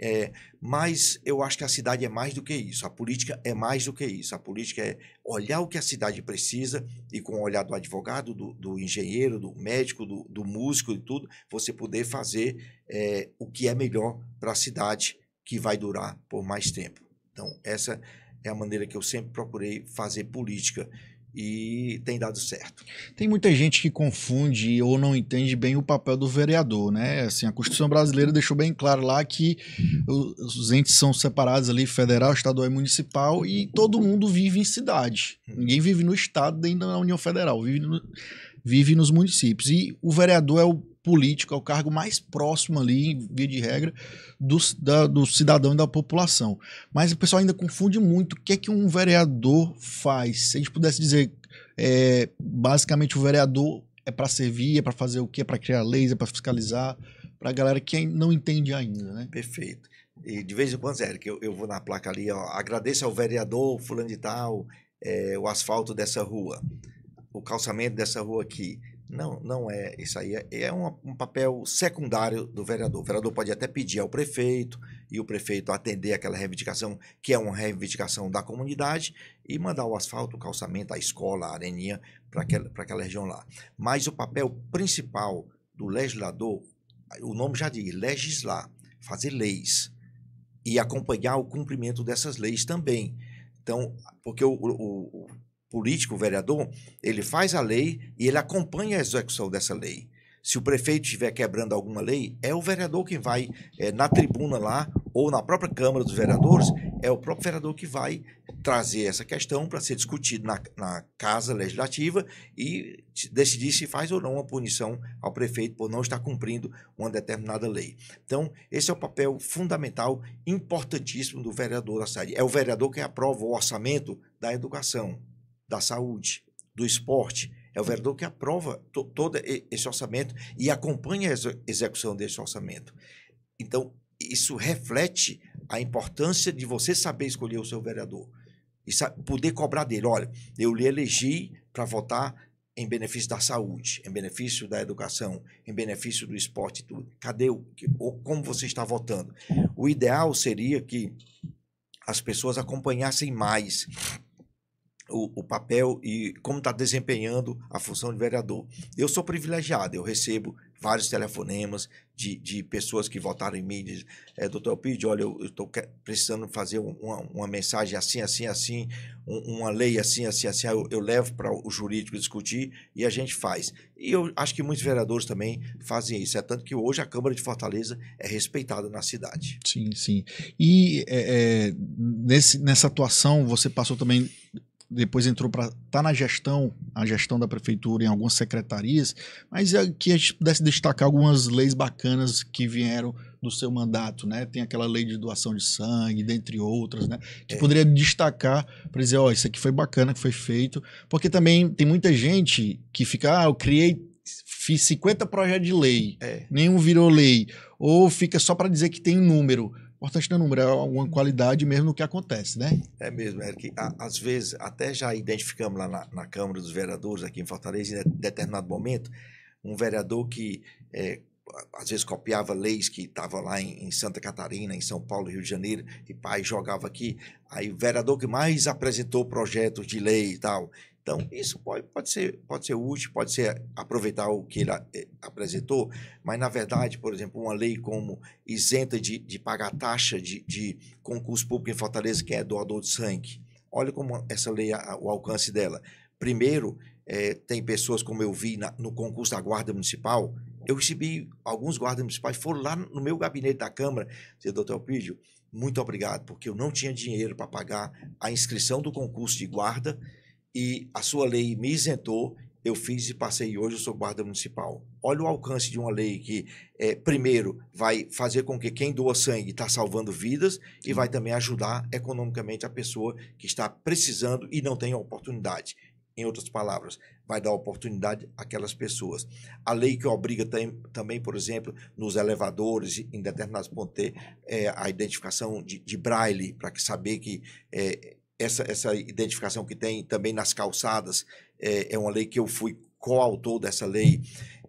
É, mas eu acho que a cidade é mais do que isso. A política é mais do que isso. A política é olhar o que a cidade precisa e, com o olhar do advogado, do, do engenheiro, do médico, do, do, músico e tudo, você poder fazer é, o que é melhor para a cidade que vai durar por mais tempo. Então, essa é a maneira que eu sempre procurei fazer política e tem dado certo. Tem muita gente que confunde ou não entende bem o papel do vereador, né? Assim, a Constituição brasileira deixou bem claro lá que os entes são separados ali, federal, estadual e municipal, e todo mundo vive em cidade. Ninguém vive no estado nem na União Federal, vive, no, vive nos municípios. E o vereador é o político, é o cargo mais próximo ali, via de regra, do, da, do cidadão e da população. Mas o pessoal ainda confunde muito o que é que um vereador faz. Se a gente pudesse dizer, é, basicamente, o vereador é para servir, é para fazer o quê? É para criar leis, é para fiscalizar, para a galera que não entende ainda, né? Perfeito. E de vez em quando, Zé, que eu, eu vou na placa ali, ó, agradeço ao vereador fulano de tal é, o asfalto dessa rua, o calçamento dessa rua aqui. Não, não é. Isso aí é, é um, um, papel secundário do vereador. O vereador pode até pedir ao prefeito e o prefeito atender aquela reivindicação, que é uma reivindicação da comunidade, e mandar o asfalto, o calçamento, a escola, a areninha para aquela, aquela região lá. Mas o papel principal do legislador, o nome já diz, legislar, fazer leis e acompanhar o cumprimento dessas leis também. Então, porque o, o, o político, o vereador, ele faz a lei e ele acompanha a execução dessa lei. Se o prefeito estiver quebrando alguma lei, é o vereador que vai é, na tribuna lá ou na própria Câmara dos Vereadores, é o próprio vereador que vai trazer essa questão para ser discutido na, na Casa Legislativa e decidir se faz ou não uma punição ao prefeito por não estar cumprindo uma determinada lei. Então, esse é o papel fundamental, importantíssimo do vereador da cidade. É o vereador que aprova o orçamento da educação, da saúde, do esporte. É o vereador que aprova to, todo esse orçamento e acompanha a execução desse orçamento. Então, isso reflete a importância de você saber escolher o seu vereador e poder cobrar dele. Olha, eu lhe elegi para votar em benefício da saúde, em benefício da educação, em benefício do esporte e tudo. Cadê o como você está votando? O ideal seria que as pessoas acompanhassem mais o, o, papel e como está desempenhando a função de vereador. Eu sou privilegiado, eu recebo vários telefonemas de, de pessoas que votaram em mim, dizem, é, eh, doutor Elpide, olha, eu estou precisando fazer uma, uma, mensagem assim, assim, assim, um, uma lei assim, assim, assim, eu, eu levo para o jurídico discutir e a gente faz. E eu acho que muitos vereadores também fazem isso, é tanto que hoje a Câmara de Fortaleza é respeitada na cidade. Sim, sim. E é, é, nesse, nessa atuação você passou também depois entrou para tá na gestão, a gestão da prefeitura em algumas secretarias, mas é que a gente pudesse destacar algumas leis bacanas que vieram do seu mandato, né? Tem aquela lei de doação de sangue, dentre outras, né? Que é. poderia destacar para dizer, ó, oh, isso aqui foi bacana que foi feito, porque também tem muita gente que fica, ah, eu criei fiz 50 projetos de lei, é. nenhum virou lei, ou fica só para dizer que tem um número importante não né, é alguma qualidade mesmo no que acontece, né? É mesmo, Eric. Às vezes, até já identificamos lá na, na Câmara dos Vereadores, aqui em Fortaleza, em determinado momento, um vereador que é, às vezes copiava leis que estavam lá em, em, Santa Catarina, em São Paulo, Rio de Janeiro, e pai jogava aqui. Aí o vereador que mais apresentou projetos de lei e tal, então, isso pode, pode, ser, pode ser útil, pode ser aproveitar o que ele eh, apresentou, mas, na verdade, por exemplo, uma lei como isenta de, de pagar taxa de, de concurso público em Fortaleza, que é doador de sangue. Olha como essa lei, o alcance dela. Primeiro, é, tem pessoas, como eu vi na, no concurso da Guarda Municipal, eu recebi alguns guardas municipais, foram lá no meu gabinete da Câmara, dizer, doutor Elpidio, muito obrigado, porque eu não tinha dinheiro para pagar a inscrição do concurso de guarda e a sua lei me isentou, eu fiz e passei hoje, eu sou guarda municipal. Olha o alcance de uma lei que, é, primeiro, vai fazer com que quem doa sangue está salvando vidas e vai também ajudar economicamente a pessoa que está precisando e não tem oportunidade. Em outras palavras, vai dar oportunidade àquelas pessoas. A lei que obriga tem, também, por exemplo, nos elevadores, em determinados pontos, ter é, a identificação de, de braille, para que saber que é, essa, essa identificação que tem também nas calçadas, é, é uma lei que eu fui coautor dessa lei,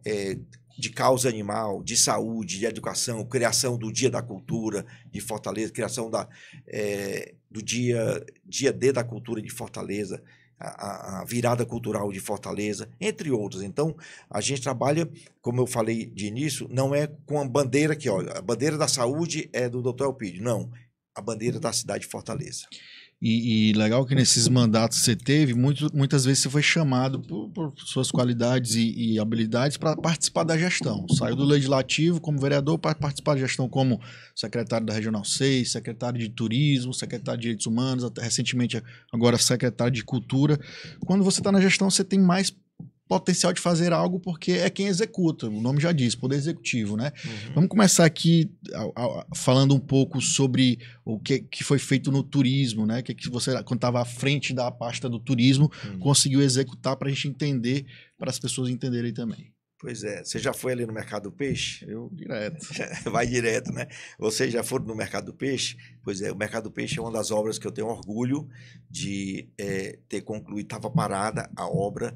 é, de causa animal, de saúde, de educação, criação do Dia da Cultura de Fortaleza, criação da, é, do dia, dia D da Cultura de Fortaleza, a, a, virada cultural de Fortaleza, entre outros. Então, a gente trabalha, como eu falei de início, não é com a bandeira que, olha, a bandeira da saúde é do Dr. Elpidio, não, a bandeira uhum. da cidade de Fortaleza. E, e, legal que nesses mandatos que você teve, muito, muitas vezes você foi chamado por, por suas qualidades e, e habilidades para participar da gestão. Saiu do legislativo como vereador para participar da gestão como secretário da Regional 6, secretário de Turismo, secretário de Direitos Humanos, até, recentemente agora secretário de Cultura. Quando você está na gestão, você tem mais potencial de fazer algo porque é quem executa, o nome já diz, poder executivo, né? Uhum. Vamos começar aqui falando um pouco sobre o que, que foi feito no turismo, né? Que, que você, quando estava à frente da pasta do turismo, uhum. conseguiu executar para a gente entender, para as pessoas entenderem também. Pois é, você já foi ali no mercado do peixe? Eu direto. (laughs) Vai direto, né? Vocês já foram no mercado do peixe? Pois é, o mercado do peixe é uma das obras que eu tenho orgulho de é, ter concluído. Estava parada a obra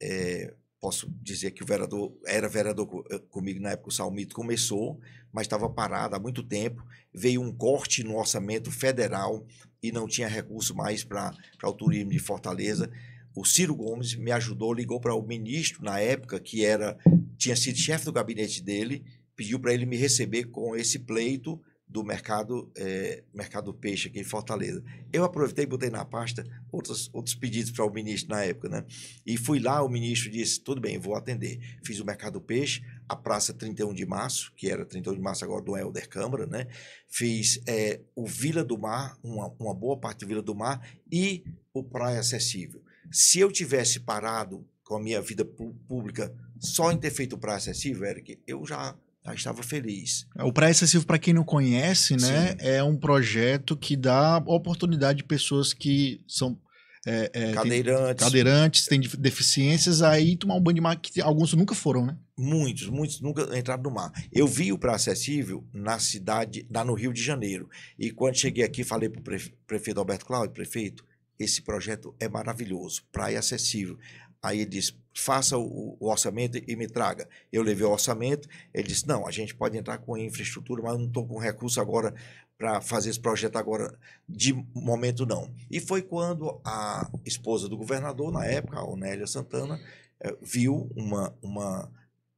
é, posso dizer que o vereador era vereador eh, comigo na época, o Salmito começou, mas estava parado há muito tempo. Veio um corte no orçamento federal e não tinha recurso mais para o turismo de Fortaleza. O Ciro Gomes me ajudou, ligou para o ministro na época, que era tinha sido chefe do gabinete dele, pediu para ele me receber com esse pleito do mercado é, mercado peixe aqui em Fortaleza. Eu aproveitei e botei na pasta outros, outros pedidos para o ministro na época, né? E fui lá, o ministro disse, tudo bem, vou atender. Fiz o mercado peixe, a praça 31 de março, que era 31 de março agora do Helder Câmara, né? Fiz é, o Vila do Mar, uma, uma boa parte do Vila do Mar e o Praia Acessível. Se eu tivesse parado com a minha vida pública só em ter feito Praia Acessível, Eric, eu já Aí estava feliz. É, o Praia Acessível, para quem não conhece, né, é um projeto que dá oportunidade de pessoas que são é, é, cadeirantes, cadeirantes têm deficiências, aí tomar um banho de mar que alguns nunca foram, né? Muitos, muitos nunca entraram no mar. Eu vi o Praia Acessível na cidade, lá no Rio de Janeiro. E quando cheguei aqui, falei para o prefeito Alberto Cláudio, prefeito, esse projeto é maravilhoso, Praia Acessível. Aí ele disse: faça o, o, orçamento e me traga. Eu levei o orçamento, ele disse: não, a gente pode entrar com infraestrutura, mas não estou com recurso agora para fazer esse projeto agora, de momento não. E foi quando a esposa do governador, na época, a Onélia Santana, eh, viu uma, uma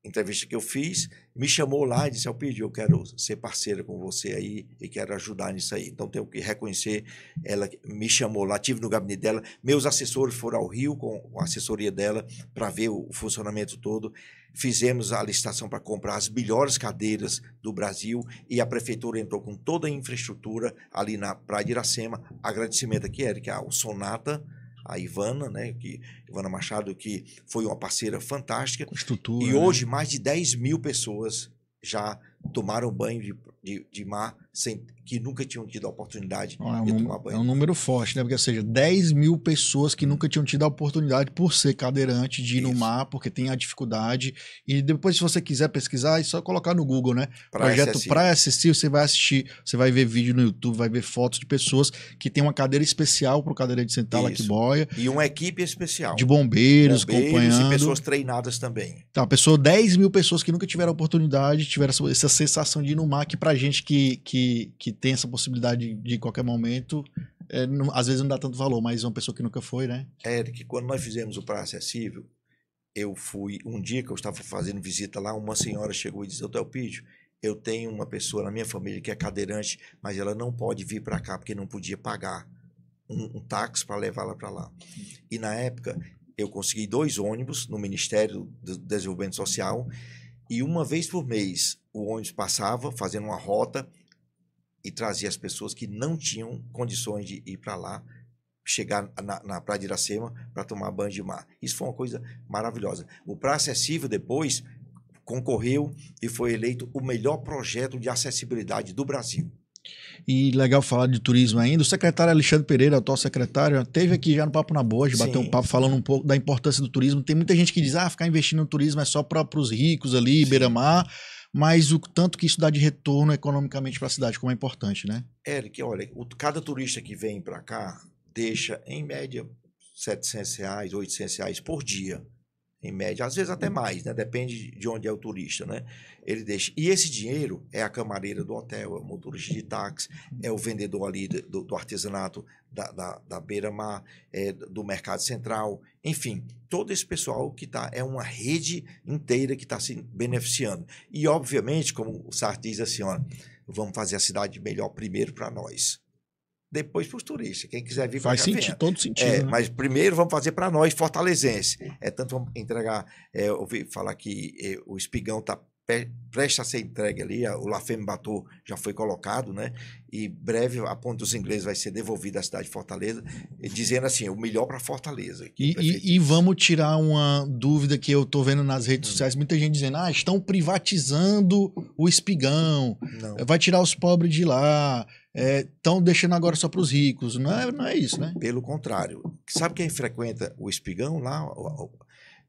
entrevista que eu fiz, me chamou lá e disse: "Eu pedi, eu quero ser parceira com você aí e quero ajudar nisso aí. Então tenho que reconhecer, ela me chamou lá, tive no gabinete dela. Meus assessores foram ao Rio com a assessoria dela para ver o funcionamento todo. Fizemos a licitação para comprar as melhores cadeiras do Brasil e a prefeitura entrou com toda a infraestrutura ali na Praia de Iracema. Agradecimento aqui, Eric, ao Sonata a Ivana, né, que, Ivana Machado, que foi uma parceira fantástica. Estrutura. E né? hoje, né? mais de 10 mil pessoas já tomaram banho de de, de mar sem, que nunca tinham tido a oportunidade ah, de é um, tomar banho. É um número forte, né? Porque, ou seja, 10 mil pessoas que nunca tinham tido a oportunidade por ser cadeirante de ir Isso. no mar, porque tem a dificuldade. E depois, se você quiser pesquisar, é só colocar no Google, né? Praia Projeto para assistir Acessível, você vai assistir, você vai ver vídeo no YouTube, vai ver fotos de pessoas que tem uma cadeira especial para o cadeirante sentar lá que boia. E uma equipe especial. De bombeiros, bombeiros acompanhando. e pessoas treinadas também. Tá, pessoa, 10 mil pessoas que nunca tiveram a oportunidade, tiveram essa sensação de ir no mar, que pra para gente que, que, que tem essa possibilidade de, de qualquer momento, é, não, às vezes não dá tanto valor, mas uma pessoa que nunca foi, né? É, que quando nós fizemos o Praia Acessível, eu fui. Um dia que eu estava fazendo visita lá, uma senhora chegou e disse: Hotel Pídio, eu tenho uma pessoa na minha família que é cadeirante, mas ela não pode vir para cá porque não podia pagar um, um táxi para levá-la para lá. E na época, eu consegui dois ônibus no Ministério do Desenvolvimento Social e uma vez por mês o ônibus passava fazendo uma rota e trazia as pessoas que não tinham condições de ir para lá, chegar na, na, Praia de Iracema para tomar banho de mar. Isso foi uma coisa maravilhosa. O Praia Acessível depois concorreu e foi eleito o melhor projeto de acessibilidade do Brasil. E legal falar de turismo ainda. O secretário Alexandre Pereira, atual secretário, teve aqui já no Papo na Boa, de bater um papo falando um pouco da importância do turismo. Tem muita gente que diz: ah, ficar investindo no turismo é só para os ricos ali, beira-mar mas o tanto que isso dá de retorno economicamente para a cidade, como é importante, né? Eric, olha, o, cada turista que vem para cá deixa, em média, 700 reais, 800 reais por dia em média, às vezes até uhum. mais, né? Depende de onde é o turista, né? Ele deixa. E esse dinheiro é a camareira do hotel, é o motorista de táxi, é o vendedor ali do, do artesanato da, da, da beira-mar, é, do mercado central, enfim, todo esse pessoal que está, é uma rede inteira que está se beneficiando. E, obviamente, como o Sartre diz assim, vamos fazer a cidade melhor primeiro para nós depois para os turistas. Quem quiser vir Faz sentido, venha. todo sentido. É, né? Mas primeiro vamos fazer para nós, fortalezense. É, tanto vamos entregar, é, ouvi falar que é, o espigão está presta a ser entregue ali, o Lafemme Batu já foi colocado, né? E breve a ponta dos ingleses vai ser devolvida à cidade de Fortaleza, dizendo assim, o melhor para Fortaleza. E, e, e, vamos tirar uma dúvida que eu estou vendo nas redes hum. sociais, muita gente dizendo, ah, estão privatizando o espigão, Não. vai tirar os pobres de lá, estão é, deixando agora só para os ricos. Não é, não é isso, né? Pelo contrário. Sabe quem frequenta o espigão lá, o, o,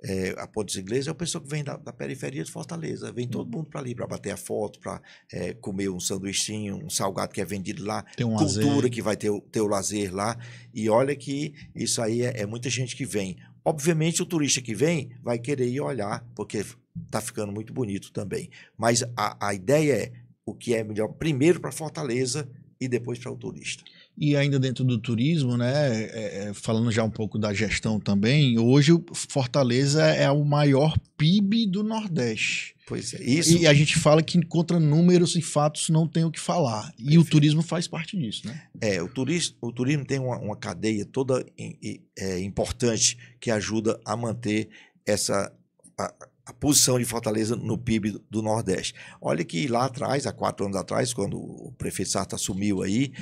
é, a Pontes Inglesa, é o pessoal que vem da, da, periferia de Fortaleza. Vem todo mundo para ali para bater a foto, para é, comer um sanduichinho, um salgado que é vendido lá. Tem um Cultura lazer. que vai ter, ter o lazer lá. E olha que isso aí é, é muita gente que vem. Obviamente, o turista que vem vai querer ir olhar, porque está ficando muito bonito também. Mas a, a ideia é o que é melhor primeiro para Fortaleza e depois para o turista. E ainda dentro do turismo, né, é, é, falando já um pouco da gestão também, hoje Fortaleza é o maior PIB do Nordeste. Pois é, isso. E a gente fala que contra números e fatos não tem o que falar. E o turismo faz parte disso, né? É, o turismo, o turismo tem uma, uma cadeia toda in, in, é, importante que ajuda a manter essa a, a posição de Fortaleza no PIB do Nordeste. Olha que lá atrás, há quatro anos atrás, quando o prefeito Sarta assumiu aí,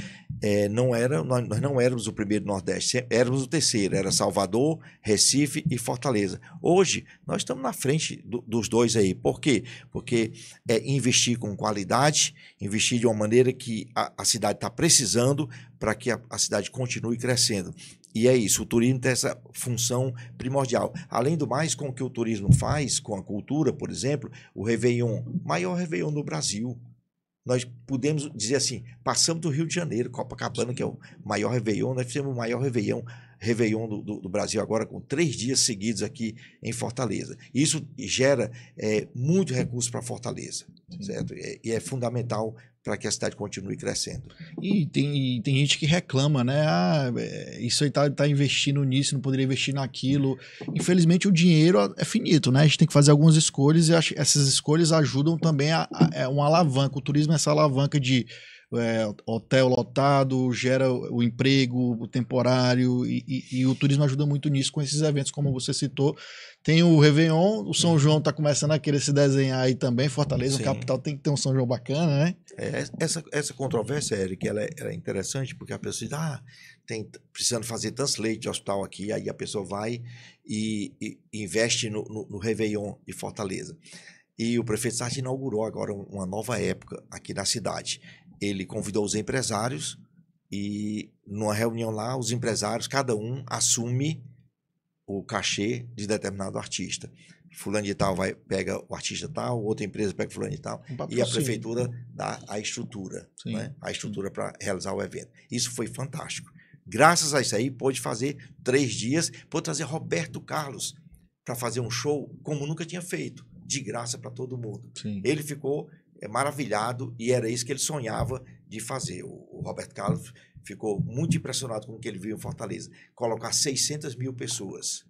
é, não era, nós, nós, não éramos o primeiro Nordeste, éramos o terceiro, era Salvador, Recife e Fortaleza. Hoje, nós estamos na frente do, dos dois aí. Por quê? Porque é investir com qualidade, investir de uma maneira que a, a cidade está precisando para que a, a cidade continue crescendo. E é isso, o turismo tem essa função primordial. Além do mais, com o que o turismo faz, com a cultura, por exemplo, o Réveillon, maior Réveillon do Brasil. Nós podemos dizer assim, passamos do Rio de Janeiro, Copacabana, que é o maior Réveillon, nós fizemos o maior Réveillon, Réveillon do, do, do Brasil agora, com três dias seguidos aqui em Fortaleza. Isso gera é, muito recurso para Fortaleza, certo? E é, é fundamental para que a cidade continue crescendo. E tem, e tem gente que reclama, né? Ah, é, isso aí está tá investindo nisso, não poderia investir naquilo. Infelizmente, o dinheiro é, é finito, né? A gente tem que fazer algumas escolhas e essas escolhas ajudam também a, a, é uma alavanca. O turismo é essa alavanca de é, hotel lotado, gera o emprego o temporário e, e, e, o turismo ajuda muito nisso com esses eventos, como você citou. Tem o Réveillon, o São João está começando a querer se desenhar aí também. Fortaleza, Sim. capital, tem que ter um São João bacana, né? É, essa, essa controvérsia, Eric, ela é, ela é interessante porque a pessoa diz, ah, tem, precisando fazer tantos leitos de hospital aqui, aí a pessoa vai e, e investe no, no, no Réveillon de Fortaleza. E o prefeito Sarto inaugurou agora uma nova época aqui na cidade ele convidou os empresários e numa reunião lá os empresários cada um assume o cachê de determinado artista. Fulano de tal vai, pega o artista tal, outra empresa pega fulano de tal, um e a prefeitura dá a estrutura, né? a estrutura para realizar o evento. Isso foi fantástico. Graças a isso aí, pôde fazer três dias, pôde trazer Roberto Carlos para fazer um show como nunca tinha feito, de graça para todo mundo. Sim. Ele ficou é maravilhado e era isso que ele sonhava de fazer. O, Roberto Carlos ficou muito impressionado com o que ele viu em Fortaleza. Colocar 600 mil pessoas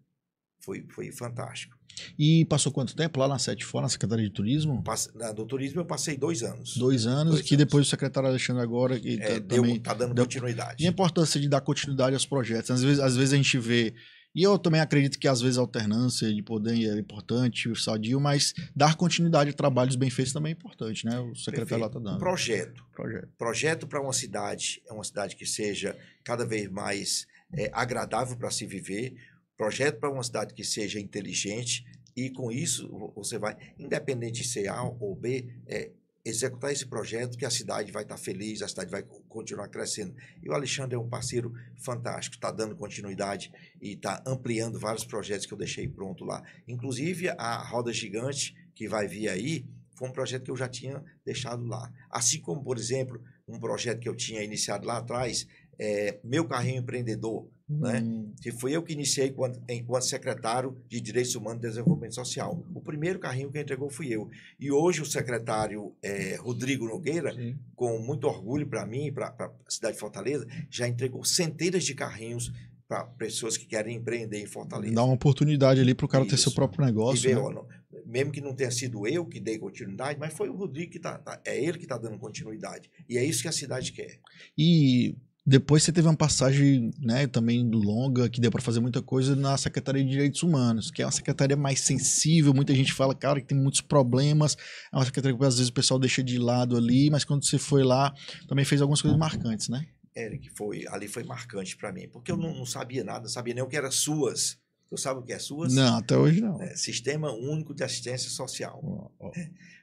foi, foi fantástico. E passou quanto tempo lá na Sete Fora, na Secretaria de Turismo? na, do Turismo eu passei dois anos. Dois anos, dois que anos. depois o secretário Alexandre agora está é, tá, tá dando deu, continuidade. E a importância de dar continuidade aos projetos. Às vezes, às vezes a gente vê e eu também acredito que às vezes a alternância de poder é importante, o sadio, mas dar continuidade a trabalhos bem feitos também é importante, né? O secretário lá está dando. Projeto. Projeto. Projeto para uma cidade, é uma cidade que seja cada vez mais é, agradável para se viver, projeto para uma cidade que seja inteligente, e com isso você vai, independente de ser A ou B, é, executar esse projeto que a cidade vai estar feliz, a cidade vai continuar crescendo. E o Alexandre é um parceiro fantástico, está dando continuidade e está ampliando vários projetos que eu deixei pronto lá. Inclusive a roda gigante que vai vir aí foi um projeto que eu já tinha deixado lá. Assim como, por exemplo, um projeto que eu tinha iniciado lá atrás, é, meu carrinho empreendedor, né? Que hum. foi eu que iniciei enquanto, enquanto, secretário de Direitos Humanos e Desenvolvimento Social. O primeiro carrinho que entregou fui eu. E hoje o secretário é, Rodrigo Nogueira, Sim. com muito orgulho para mim, e para a cidade de Fortaleza, já entregou centenas de carrinhos para pessoas que querem empreender em Fortaleza. Dá uma oportunidade ali para o cara Isso. ter seu próprio negócio. Vê, né? ó, mesmo que não tenha sido eu que dei continuidade, mas foi o Rodrigo que está, tá é ele que está dando continuidade. E é isso que a cidade quer. E depois você teve uma passagem, né, também longa, que deu para fazer muita coisa na Secretaria de Direitos Humanos, que é uma secretaria mais sensível, muita gente fala, cara, que tem muitos problemas, é uma secretaria que às vezes o pessoal deixa de lado ali, mas quando você foi lá, também fez algumas coisas marcantes, né? Eric, foi, ali foi marcante para mim, porque eu não, não, sabia nada, não sabia nem o que era SUAS. Tu sabe o que é SUAS? Não, até hoje não. É, Sistema Único de Assistência Social. Oh, oh.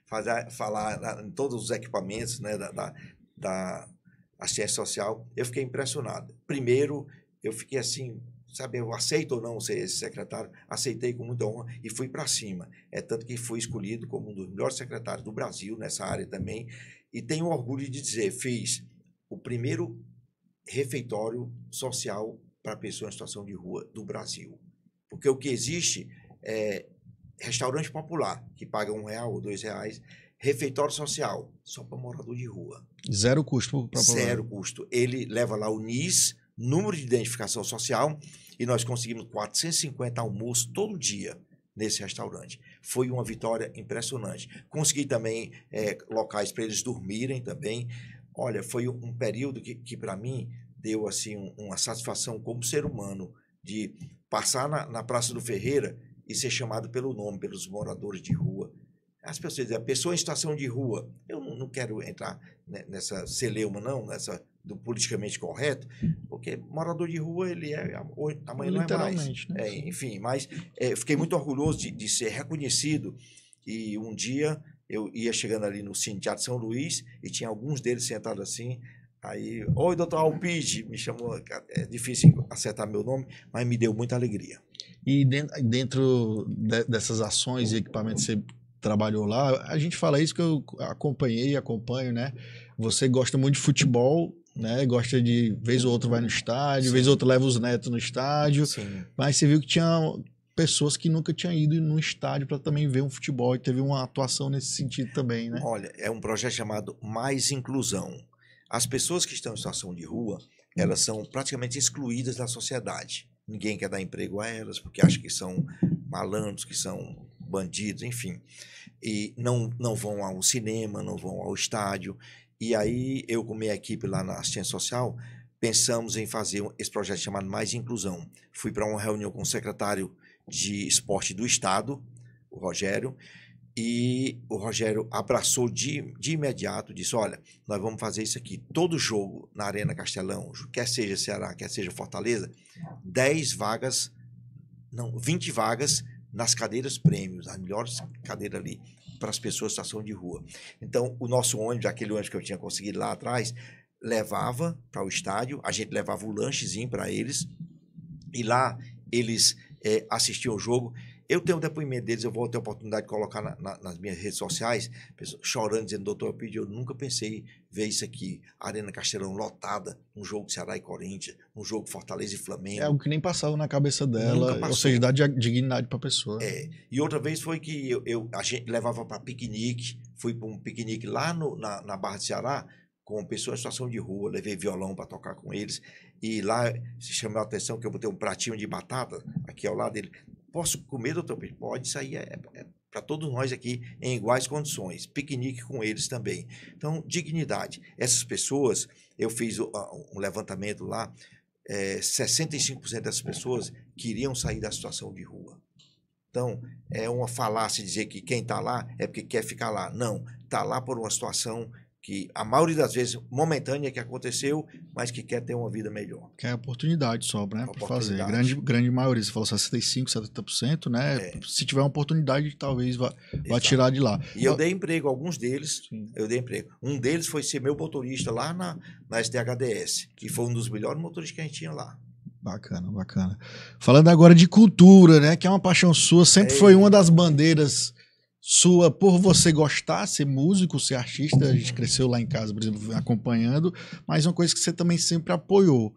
Fazer, falar ah, em todos os equipamentos né, da, da, da a ciência social, eu fiquei impressionado. Primeiro, eu fiquei assim, sabe, eu aceito ou não ser esse secretário, aceitei com muita honra e fui para cima. É tanto que fui escolhido como um dos melhores secretários do Brasil nessa área também. E tenho orgulho de dizer, fiz o primeiro refeitório social para pessoas em situação de rua do Brasil. Porque o que existe é restaurante popular, que paga um real ou dois reais, refeitório social, só para morador de rua. Zero custo para Zero custo. Ele leva lá o NIS, número de identificação social, e nós conseguimos 450 almoços todo dia nesse restaurante. Foi uma vitória impressionante. Consegui também é, locais para eles dormirem também. Olha, foi um período que, que para mim deu assim um, uma satisfação como ser humano de passar na, na Praça do Ferreira e ser chamado pelo nome pelos moradores de rua as pessoas dizem, a pessoa em situação de rua, eu não quero entrar nessa celeuma, não, nessa do politicamente correto, porque morador de rua ele é amanhã não é mais. Né? É, enfim, mas é, fiquei muito orgulhoso de, de, ser reconhecido e um dia eu ia chegando ali no Cine Teatro São Luís e tinha alguns deles sentados assim, aí, oi doutor Alpide, me chamou, é, é difícil acertar meu nome, mas me deu muita alegria. E dentro dessas ações e equipamentos que você trabalhou lá, a gente fala isso que eu acompanhei, e acompanho, né? Você gosta muito de futebol, né? Gosta de vez ou outro vai no estádio, Sim. vez ou outro leva os netos no estádio. Sim. Mas você viu que tinha pessoas que nunca tinham ido no estádio para também ver um futebol e teve uma atuação nesse sentido também, né? Olha, é um projeto chamado Mais Inclusão. As pessoas que estão em situação de rua, hum. elas são praticamente excluídas da sociedade. Ninguém quer dar emprego a elas porque acha que são malandros, que são bandidos, enfim. E não, não vão ao cinema, não vão ao estádio. E aí eu, com minha equipe lá na assistência social, pensamos em fazer esse projeto chamado Mais Inclusão. Fui para uma reunião com o secretário de esporte do Estado, o Rogério, e o Rogério abraçou de, de imediato, disse, olha, nós vamos fazer isso aqui. Todo jogo na Arena Castelão, quer seja Ceará, quer seja Fortaleza, 10 vagas, não, 20 vagas nas cadeiras prêmios, as melhores cadeiras ali para as pessoas em situação de rua. Então, o nosso ônibus, aquele ônibus que eu tinha conseguido lá atrás, levava para o estádio, a gente levava o lanchezinho para eles, e lá eles é, assistiam o jogo eu tenho um depoimento deles, eu vou ter a oportunidade de colocar na, na, nas minhas redes sociais, chorando, dizendo, doutor, eu, pedi, eu nunca pensei ver isso aqui. Arena Castelão lotada, um jogo de Ceará e Corinthians, um jogo Fortaleza e Flamengo. É algo que nem passava na cabeça dela, ou seja, dá dignidade para a pessoa. É. E outra vez foi que eu, eu a gente levava para piquenique, fui para um piquenique lá no, na, na Barra do Ceará, com pessoas em situação de rua, levei violão para tocar com eles. E lá se chamou a atenção que eu botei um pratinho de batata aqui ao lado dele. Posso comer, doutor? Pode, isso aí é, é, é para todos nós aqui em iguais condições. Piquenique com eles também. Então, dignidade. Essas pessoas, eu fiz um levantamento lá, é, 65% dessas pessoas queriam sair da situação de rua. Então, é uma falácia dizer que quem está lá é porque quer ficar lá. Não, está lá por uma situação que a maioria das vezes momentânea que aconteceu, mas que quer ter uma vida melhor. Que é oportunidade sobra, né, para fazer. Grande, grande maioria, você falou 65, 70%, né? É. Se tiver uma oportunidade, talvez vá, vá tirar de lá. E eu dei emprego alguns deles, Sim. eu dei emprego. Um deles foi ser meu motorista lá na, na STHDS, que foi um dos melhores motoristas que a gente tinha lá. Bacana, bacana. Falando agora de cultura, né? Que é uma paixão sua, sempre é. foi uma das bandeiras sua por você gostar, ser músico, ser artista, a gente cresceu lá em casa, por exemplo, acompanhando, mas uma coisa que você também sempre apoiou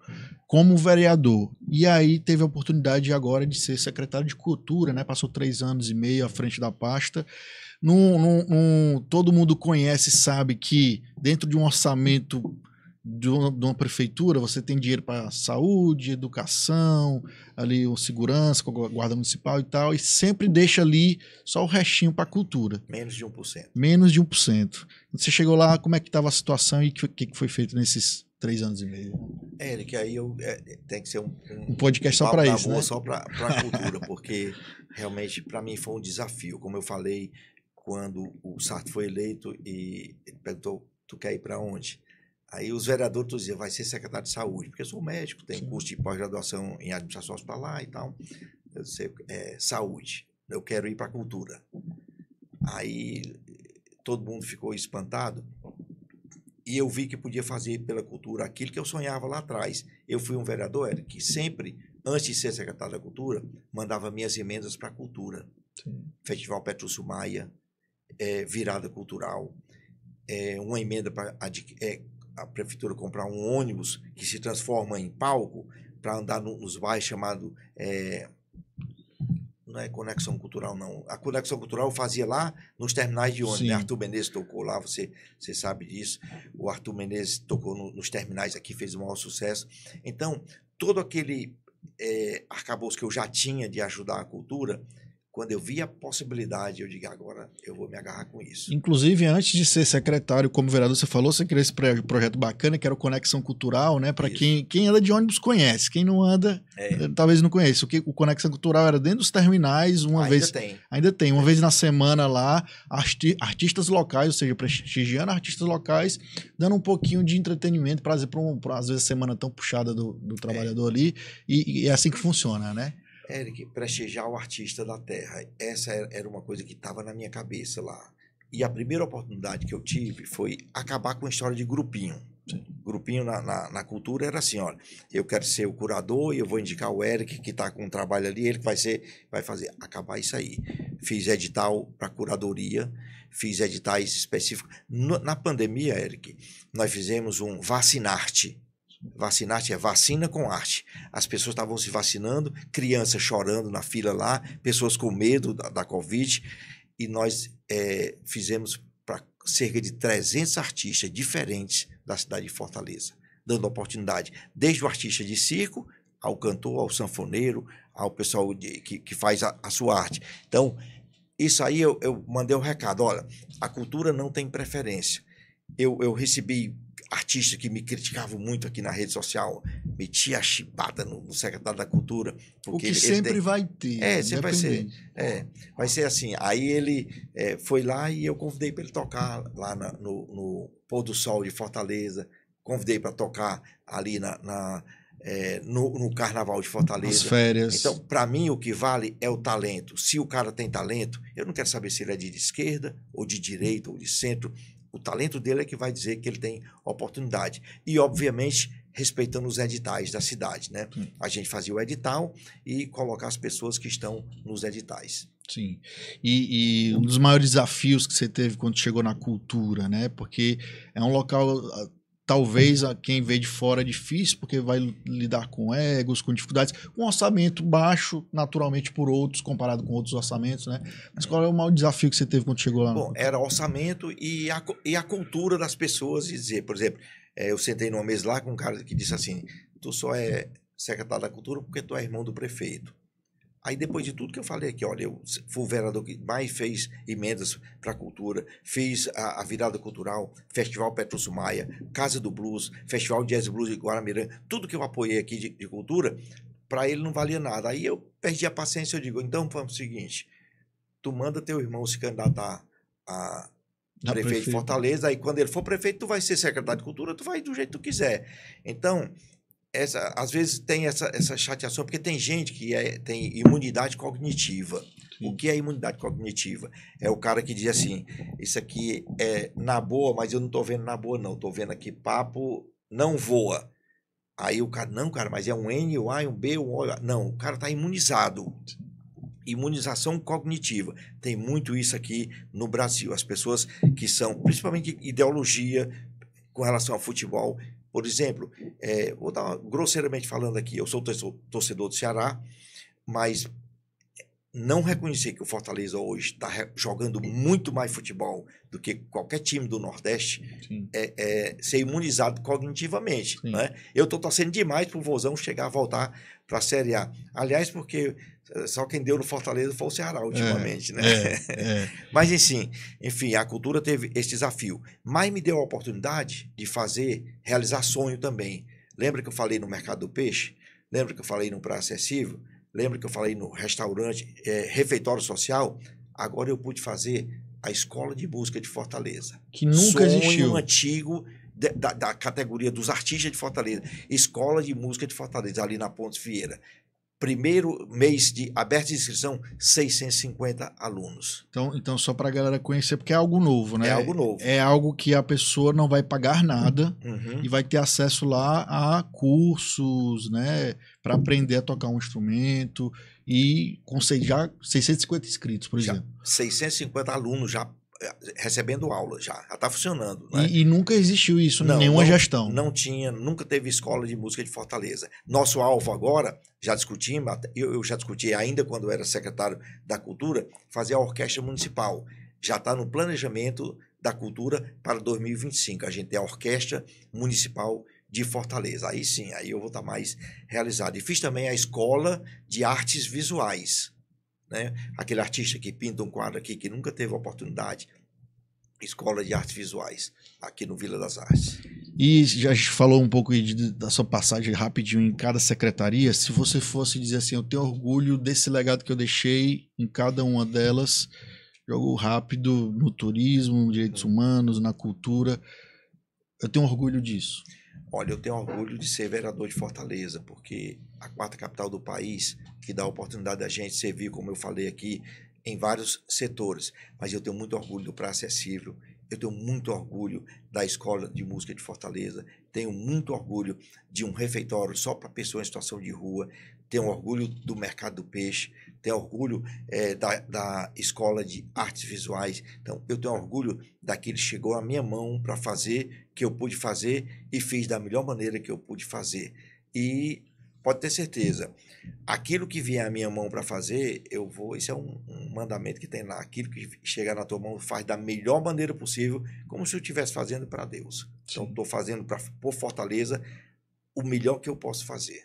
como vereador. E aí teve a oportunidade agora de ser secretário de cultura, né? Passou três anos e meio à frente da pasta. Num, num, num todo mundo conhece, sabe que dentro de um orçamento de uma, prefeitura, você tem dinheiro para saúde, educação, ali o segurança, com a guarda municipal e tal, e sempre deixa ali só o restinho para a cultura. Menos de 1%. Menos de 1%. Você chegou lá, como é que estava a situação e o que, que, foi feito nesses três anos e meio? É, que aí eu, é, tem que ser um, um, um podcast só para isso, né? Só para a cultura, porque realmente para mim foi um desafio. Como eu falei, quando o Sartre foi eleito e ele perguntou, tu quer ir para onde? Aí os vereadores todos diziam, vai ser secretário de saúde, porque eu sou médico, tenho Sim. curso de pós-graduação em administração hospitalar e tal. Eu sei, é, saúde, eu quero ir para a cultura. Aí todo mundo ficou espantado e eu vi que podia fazer pela cultura aquilo que eu sonhava lá atrás. Eu fui um vereador, Eric, que sempre, antes de ser secretário da cultura, mandava minhas emendas para a cultura. Sim. Festival Petrúcio Maia, é, virada cultural, é, uma emenda para é, a prefeitura comprar um ônibus que se transforma em palco para andar no, nos bairros chamado é, não é conexão cultural não a conexão cultural eu fazia lá nos terminais de ônibus né? Arthur Menezes tocou lá você você sabe disso o Arthur Menezes tocou no, nos terminais aqui fez o maior sucesso então todo aquele é, arcabouço que eu já tinha de ajudar a cultura quando eu vi a possibilidade, eu digo agora eu vou me agarrar com isso. Inclusive, antes de ser secretário, como vereador, você falou, você criou esse projeto bacana, que era o Conexão Cultural, né? Para quem, quem anda de ônibus conhece, quem não anda, é. Eh, talvez não conheça. O, que, o Conexão Cultural era dentro dos terminais, uma ainda vez. Ainda tem. Ainda tem, uma é. vez na semana lá, arti, artistas locais, ou seja, prestigiando artistas locais, dando um pouquinho de entretenimento, prazer para, um, pra, às vezes, a semana tão puxada do, do é. trabalhador é. ali. E, e é assim que funciona, né? Eric, prestigiar o artista da terra. Essa era uma coisa que estava na minha cabeça lá. E a primeira oportunidade que eu tive foi acabar com a história de grupinho. Grupinho na, na, na cultura era assim: olha, eu quero ser o curador e eu vou indicar o Eric que está com um trabalho ali, ele vai ser, vai fazer, acabar isso aí. Fiz edital para curadoria, fiz editais específicos. No, na pandemia, Eric, nós fizemos um vacinarte Vacinar-se é vacina com arte. As pessoas estavam se vacinando, crianças chorando na fila lá, pessoas com medo da, da Covid. E nós é, fizemos para cerca de 300 artistas diferentes da cidade de Fortaleza, dando oportunidade desde o artista de circo ao cantor, ao sanfoneiro, ao pessoal de, que, que faz a, a sua arte. Então, isso aí eu, eu mandei o um recado. Olha, a cultura não tem preferência. Eu, eu recebi artista que me criticavam muito aqui na rede social, metia a chibata no, no secretário da cultura. Porque o que ele, sempre ele... vai ter. É, sempre vai ser. É, vai ser assim. Aí ele é, foi lá e eu convidei para ele tocar lá na, no, no Pôr do Sol de Fortaleza. Convidei para tocar ali na, na é, no, no, Carnaval de Fortaleza. As férias. Então, para mim, o que vale é o talento. Se o cara tem talento, eu não quero saber se ele é de esquerda, ou de direita, ou de centro. O talento dele é que vai dizer que ele tem oportunidade. E, obviamente, respeitando os editais da cidade, né? Sim. A gente fazia o edital e colocar as pessoas que estão nos editais. Sim. E, e, um dos maiores desafios que você teve quando chegou na cultura, né? Porque é um local ah, talvez a quem vê de fora é difícil, porque vai lidar com egos, com dificuldades, um orçamento baixo, naturalmente, por outros, comparado com outros orçamentos, né? Mas qual é o maior desafio que você teve quando chegou lá? Bom, era orçamento e a, e a cultura das pessoas de dizer, por exemplo, é, eu sentei numa mesa lá com um cara que disse assim, tu só é secretário da cultura porque tu é irmão do prefeito. Aí, depois de tudo que eu falei aqui, olha, eu fui o vereador que mais fez emendas para a cultura, fiz a, a, virada cultural, Festival Petrus Maia, Casa do Blues, Festival Jazz Blues de Guaramirã, tudo que eu apoiei aqui de, de cultura, para ele não valia nada. Aí eu perdi a paciência, eu digo, então vamos o seguinte, tu manda teu irmão se candidatar a prefeito, prefeito de Fortaleza, aí quando ele for prefeito, tu vai ser secretário de cultura, tu vai do jeito que tu quiser. Então, essa, às vezes tem essa, essa chateação, porque tem gente que é, tem imunidade cognitiva. O que é imunidade cognitiva? É o cara que diz assim: isso aqui é na boa, mas eu não estou vendo na boa, não. Estou vendo aqui papo, não voa. Aí o cara, não, cara, mas é um N, um A, um B, um O. Não, o cara está imunizado. Imunização cognitiva. Tem muito isso aqui no Brasil. As pessoas que são, principalmente ideologia com relação ao futebol, por exemplo, é, vou dar uma, grosseiramente falando aqui, eu sou torcedor do Ceará, mas não reconhecer que o Fortaleza hoje está jogando muito mais futebol do que qualquer time do Nordeste é, é, ser imunizado cognitivamente. Né? Eu estou torcendo demais para o Vozão chegar a voltar para a Série A. Aliás, porque eh, só quem deu no Fortaleza foi o Ceará é, ultimamente. Né? É, né? (laughs) Mas, enfim, enfim, a cultura teve esse desafio. Mas me deu a oportunidade de fazer, realizar sonho também. Lembra que eu falei no Mercado do Peixe? Lembra que eu falei no Praia Acessível? Lembra que eu falei no restaurante, é, refeitório social? Agora eu pude fazer a escola de música de Fortaleza. Que nunca Sonho existiu. antigo de, da, da, categoria dos artistas de Fortaleza. Escola de música de Fortaleza, ali na Ponte Vieira primeiro mês de aberta de inscrição, 650 alunos. Então, então só para a galera conhecer, porque é algo novo, né? É algo novo. É algo que a pessoa não vai pagar nada uhum. e vai ter acesso lá a cursos, né? Para aprender a tocar um instrumento e com já 650 inscritos, por já exemplo. 650 alunos já recebendo aula já, já está funcionando. Né? E, e, nunca existiu isso, não, nenhuma não, gestão. Não tinha, nunca teve escola de música de Fortaleza. Nosso alvo agora, já discutimos, eu, eu já discuti ainda quando era secretário da Cultura, fazer a orquestra municipal. Já está no planejamento da cultura para 2025. A gente tem a orquestra municipal de Fortaleza. Aí sim, aí eu vou estar tá mais realizado. E fiz também a escola de artes visuais. Né? Aquele artista que pinta um quadro aqui que nunca teve oportunidade. Escola de Artes Visuais, aqui no Vila das Artes. E já a gente falou um pouco de, da sua passagem rapidinho em cada secretaria. Se você fosse dizer assim, eu tenho orgulho desse legado que eu deixei em cada uma delas, jogo rápido no turismo, nos direitos humanos, na cultura. Eu tenho orgulho disso. Olha, eu tenho orgulho de ser vereador de Fortaleza, porque a quarta capital do país, que dá a oportunidade da gente servir, como eu falei aqui, em vários setores. Mas eu tenho muito orgulho do Praça Acessível, eu tenho muito orgulho da Escola de Música de Fortaleza, tenho muito orgulho de um refeitório só para pessoas em situação de rua, tenho orgulho do mercado do peixe, tenho orgulho é, da, da Escola de Artes Visuais. Então, eu tenho orgulho daquilo que chegou à minha mão para fazer, que eu pude fazer e fiz da melhor maneira que eu pude fazer. E pode ter certeza. Aquilo que vier à minha mão para fazer, eu vou. Isso é um, um, mandamento que tem lá. Aquilo que chegar na tua mão, faz da melhor maneira possível, como se eu estivesse fazendo para Deus. Então, Sim. Então, estou fazendo pra, por Fortaleza o melhor que eu posso fazer.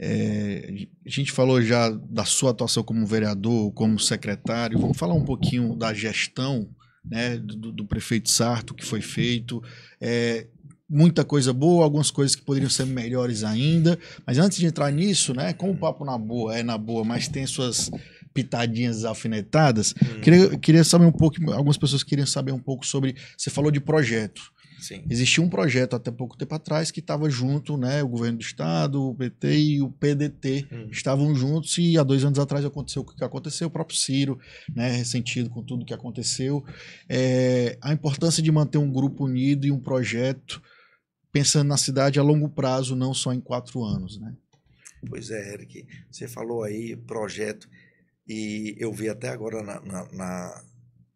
É, a gente falou já da sua atuação como vereador, como secretário. Vamos falar um pouquinho da gestão né, do, do prefeito Sarto, que foi feito. É, muita coisa boa, algumas coisas que poderiam ser melhores ainda. Mas antes de entrar nisso, né, como o hum. papo na boa é na boa, mas tem suas pitadinhas alfinetadas, hum. queria, queria saber um pouco, algumas pessoas queriam saber um pouco sobre, você falou de projeto. Sim. Existia um projeto até pouco tempo atrás que estava junto, né? O governo do estado, o PT e o PDT hum. estavam juntos e há dois anos atrás aconteceu o que aconteceu, o próprio Ciro, né? Ressentido com tudo que aconteceu. É, a importância de manter um grupo unido e um projeto pensando na cidade a longo prazo, não só em quatro anos, né? Pois é, Eric, você falou aí projeto e eu vi até agora na, na, na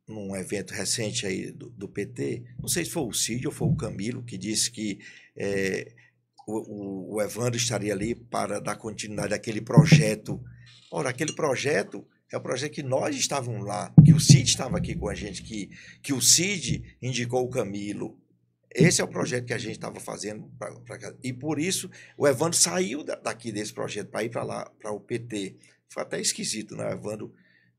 num evento recente aí do, do, PT, não sei se foi o Cid ou foi o Camilo que disse que é, o, o, Evandro estaria ali para dar continuidade àquele projeto. Ora, aquele projeto é o projeto que nós estávamos lá, que o Cid estava aqui com a gente, que, que o Cid indicou o Camilo, esse é o projeto que a gente estava fazendo E por isso o Evandro saiu da, daqui desse projeto para ir para lá, para o PT. Foi até esquisito, né? O Evandro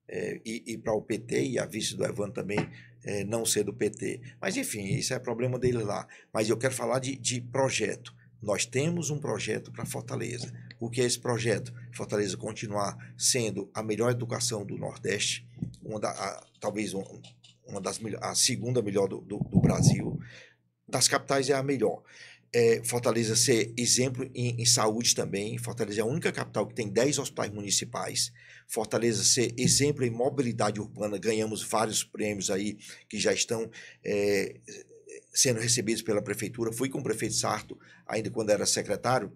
é, ir, ir para o PT e a vice do Evandro também é, não ser do PT. Mas, enfim, isso é problema dele lá. Mas eu quero falar de, de projeto. Nós temos um projeto para Fortaleza. O que é esse projeto? Fortaleza continuar sendo a melhor educação do Nordeste, uma da, a, talvez uma das a segunda melhor do, do, do Brasil, das capitais é a melhor. É, Fortaleza ser exemplo em, em, saúde também. Fortaleza é a única capital que tem 10 hospitais municipais. Fortaleza ser exemplo em mobilidade urbana. Ganhamos vários prêmios aí que já estão é, sendo recebidos pela prefeitura. Fui com o prefeito Sarto, ainda quando era secretário,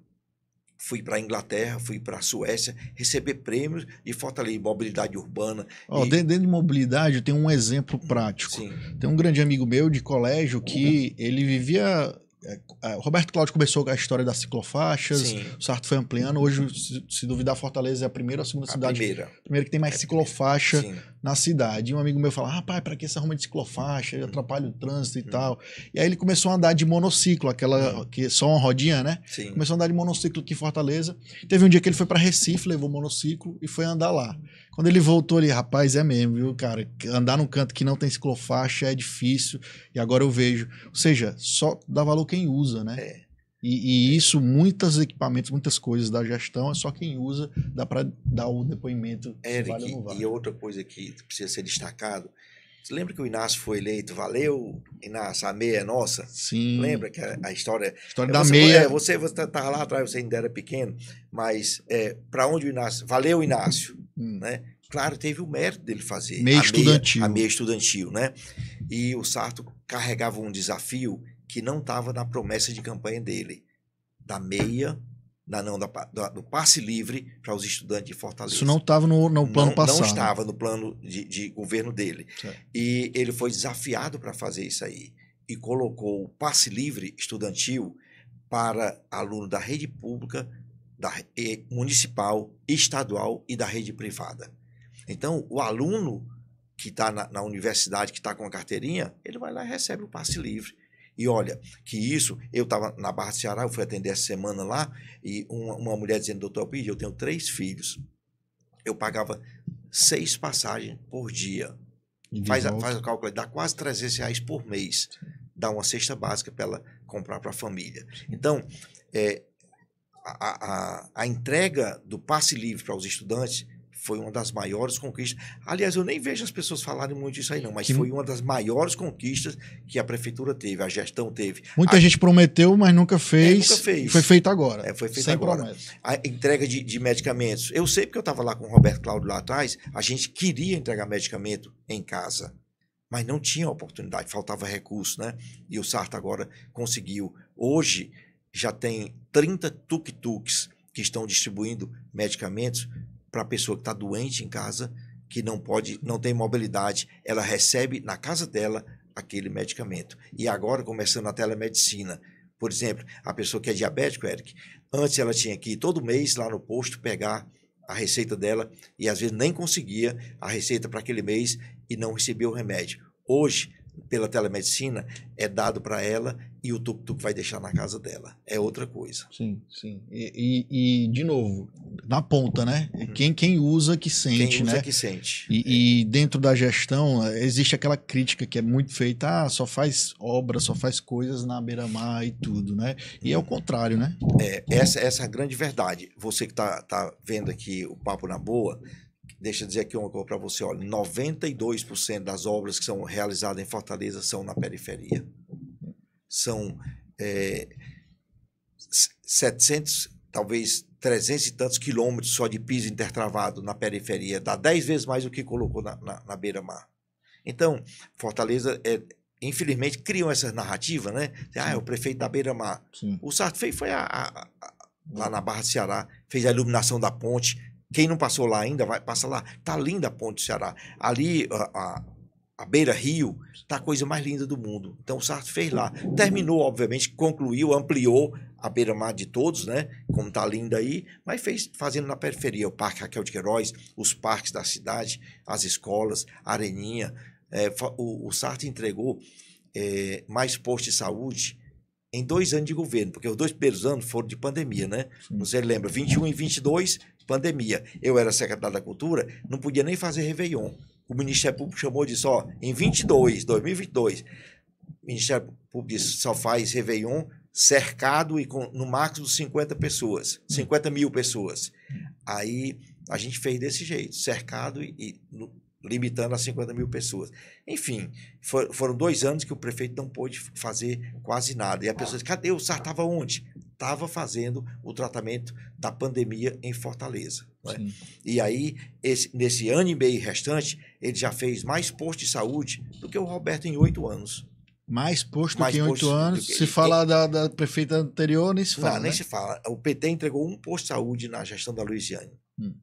fui para a Inglaterra, fui para a Suécia, receber prêmios de fortalecer mobilidade urbana. Oh, e... Dentro de mobilidade tem um exemplo prático. Sim. Tem um grande amigo meu de colégio que uhum. ele vivia é, é, Roberto Cláudio começou a história das ciclofaixas, Sim. o Sarto foi ampliando. Hoje, se, duvidar, Fortaleza é a primeira ou a segunda a cidade? Primeira. Primeiro que tem mais é ciclofaixa na cidade. E um amigo meu fala: rapaz, pra que essa arruma de ciclofaixa? Hum. Atrapalha o trânsito hum. e tal. E aí ele começou a andar de monociclo, aquela hum. que é só uma rodinha, né? Sim. Começou a andar de monociclo aqui em Fortaleza. Teve um dia que ele foi para Recife, levou monociclo e foi andar lá. Quando ele voltou ali, rapaz, é mesmo, viu, cara? Andar num canto que não tem ciclofaixa é difícil. E agora eu vejo. Ou seja, só dá valor quem usa, né? É. E, e, isso, muitos equipamentos, muitas coisas da gestão, é só quem usa, dá para dar o depoimento. Eric, vale ou vale. e outra coisa que precisa ser destacado, você lembra que o Inácio foi eleito? Valeu, Inácio, a meia é nossa? Sim. Lembra que a, a história... É, da você, meia. É, você estava tá, lá atrás, você ainda era pequeno, mas é, para onde o Inácio... Valeu, Inácio. Né? Claro, teve o mérito dele fazer. Meia a estudantil. Meia, a meia estudantil, né? E o Sarto carregava um desafio que não estava na promessa de campanha dele. Da meia, da, não, da, da do passe livre para os estudantes de Fortaleza. Isso não estava no, no, plano não, passado. Não estava no plano de, de governo dele. Certo. E ele foi desafiado para fazer isso aí. E colocou o passe livre estudantil para aluno da rede pública da, municipal, estadual e da rede privada. Então, o aluno que está na, na, universidade, que está com a carteirinha, ele vai lá e recebe o passe livre. E olha, que isso, eu estava na Barra do Ceará, eu fui atender essa semana lá, e uma, uma mulher dizendo, doutor Alpide, eu tenho três filhos. Eu pagava seis passagens por dia. Faz, a, faz o cálculo, dá quase 300 reais por mês. Dá uma cesta básica para ela comprar para a família. Então, é, a, a, entrega do passe livre para os estudantes foi uma das maiores conquistas. Aliás, eu nem vejo as pessoas falarem muito disso aí, não, mas que... foi uma das maiores conquistas que a prefeitura teve, a gestão teve. Muita a... gente prometeu, mas nunca é, fez. É, nunca fez. Foi feito agora. É, foi feito Sem agora. Promessa. A entrega de, de, medicamentos. Eu sei porque eu estava lá com o Roberto Cláudio lá atrás, a gente queria entregar medicamento em casa, mas não tinha oportunidade, faltava recurso, né? E o Sarto agora conseguiu. Hoje, já tem 30 tuk-tuks que estão distribuindo medicamentos para a pessoa que está doente em casa, que não pode, não tem mobilidade, ela recebe na casa dela aquele medicamento. E agora começando a telemedicina, por exemplo, a pessoa que é diabética, Eric, antes ela tinha que ir todo mês lá no posto pegar a receita dela e às vezes nem conseguia a receita para aquele mês e não recebia o remédio. Hoje pela telemedicina é dado para ela e o tuk-tuk vai deixar na casa dela. É outra coisa. Sim, sim. E, e, e de novo, na ponta, né? Uhum. Quem, quem usa que sente, quem usa né? que sente. E, é. e, dentro da gestão, existe aquela crítica que é muito feita, ah, só faz obra, só faz coisas na beira-mar e tudo, né? E é o contrário, né? É, essa, essa é a grande verdade. Você que está tá vendo aqui o Papo na Boa, Deixa eu dizer aqui uma coisa para você, olha, 92% das obras que são realizadas em Fortaleza são na periferia. São é, 700, talvez 300 e tantos quilômetros só de piso intertravado na periferia. Dá 10 vezes mais do que colocou na, na, na beira-mar. Então, Fortaleza é, infelizmente criam essas narrativas, né? Ah, é o prefeito da Beira-Mar. O Sarto foi foi a, a, a, lá na Barra do Ceará, fez a iluminação da ponte, quem não passou lá ainda, vai passar lá. Tá linda a ponte do Ceará. Ali, a, a, a beira rio, tá a coisa mais linda do mundo. Então o Sartre fez lá. Terminou, obviamente, concluiu, ampliou a beira-mar de todos, né? Como tá linda aí, mas fez fazendo na periferia. O Parque Raquel de Queiroz, os parques da cidade, as escolas, a Areninha. É, o, o Sartre entregou é, mais postos de saúde em dois anos de governo, porque os dois primeiros anos foram de pandemia, né? Não sei lembra, 21 e 22, pandemia. Eu era secretário da Cultura, não podia nem fazer Réveillon. O Ministério Público chamou e disse: ó, em 22, 2022, o Ministério Público disse, só faz Réveillon cercado e com, no máximo 50 pessoas, 50 mil pessoas. Aí a gente fez desse jeito, cercado e, e no, limitando a 50 mil pessoas. Enfim, for, foram dois anos que o prefeito não pôde fazer quase nada. E a pessoa disse, cadê? O SAR estava onde? estava fazendo o tratamento da pandemia em Fortaleza. Né? E aí, esse, nesse ano e meio restante, ele já fez mais postos de saúde do que o Roberto em oito anos. Mais posto mais que em oito anos. Que... Se falar da, da, prefeita anterior, nem se fala. Não, né? nem se fala. O PT entregou um posto de saúde na gestão da Luiziane. Hum.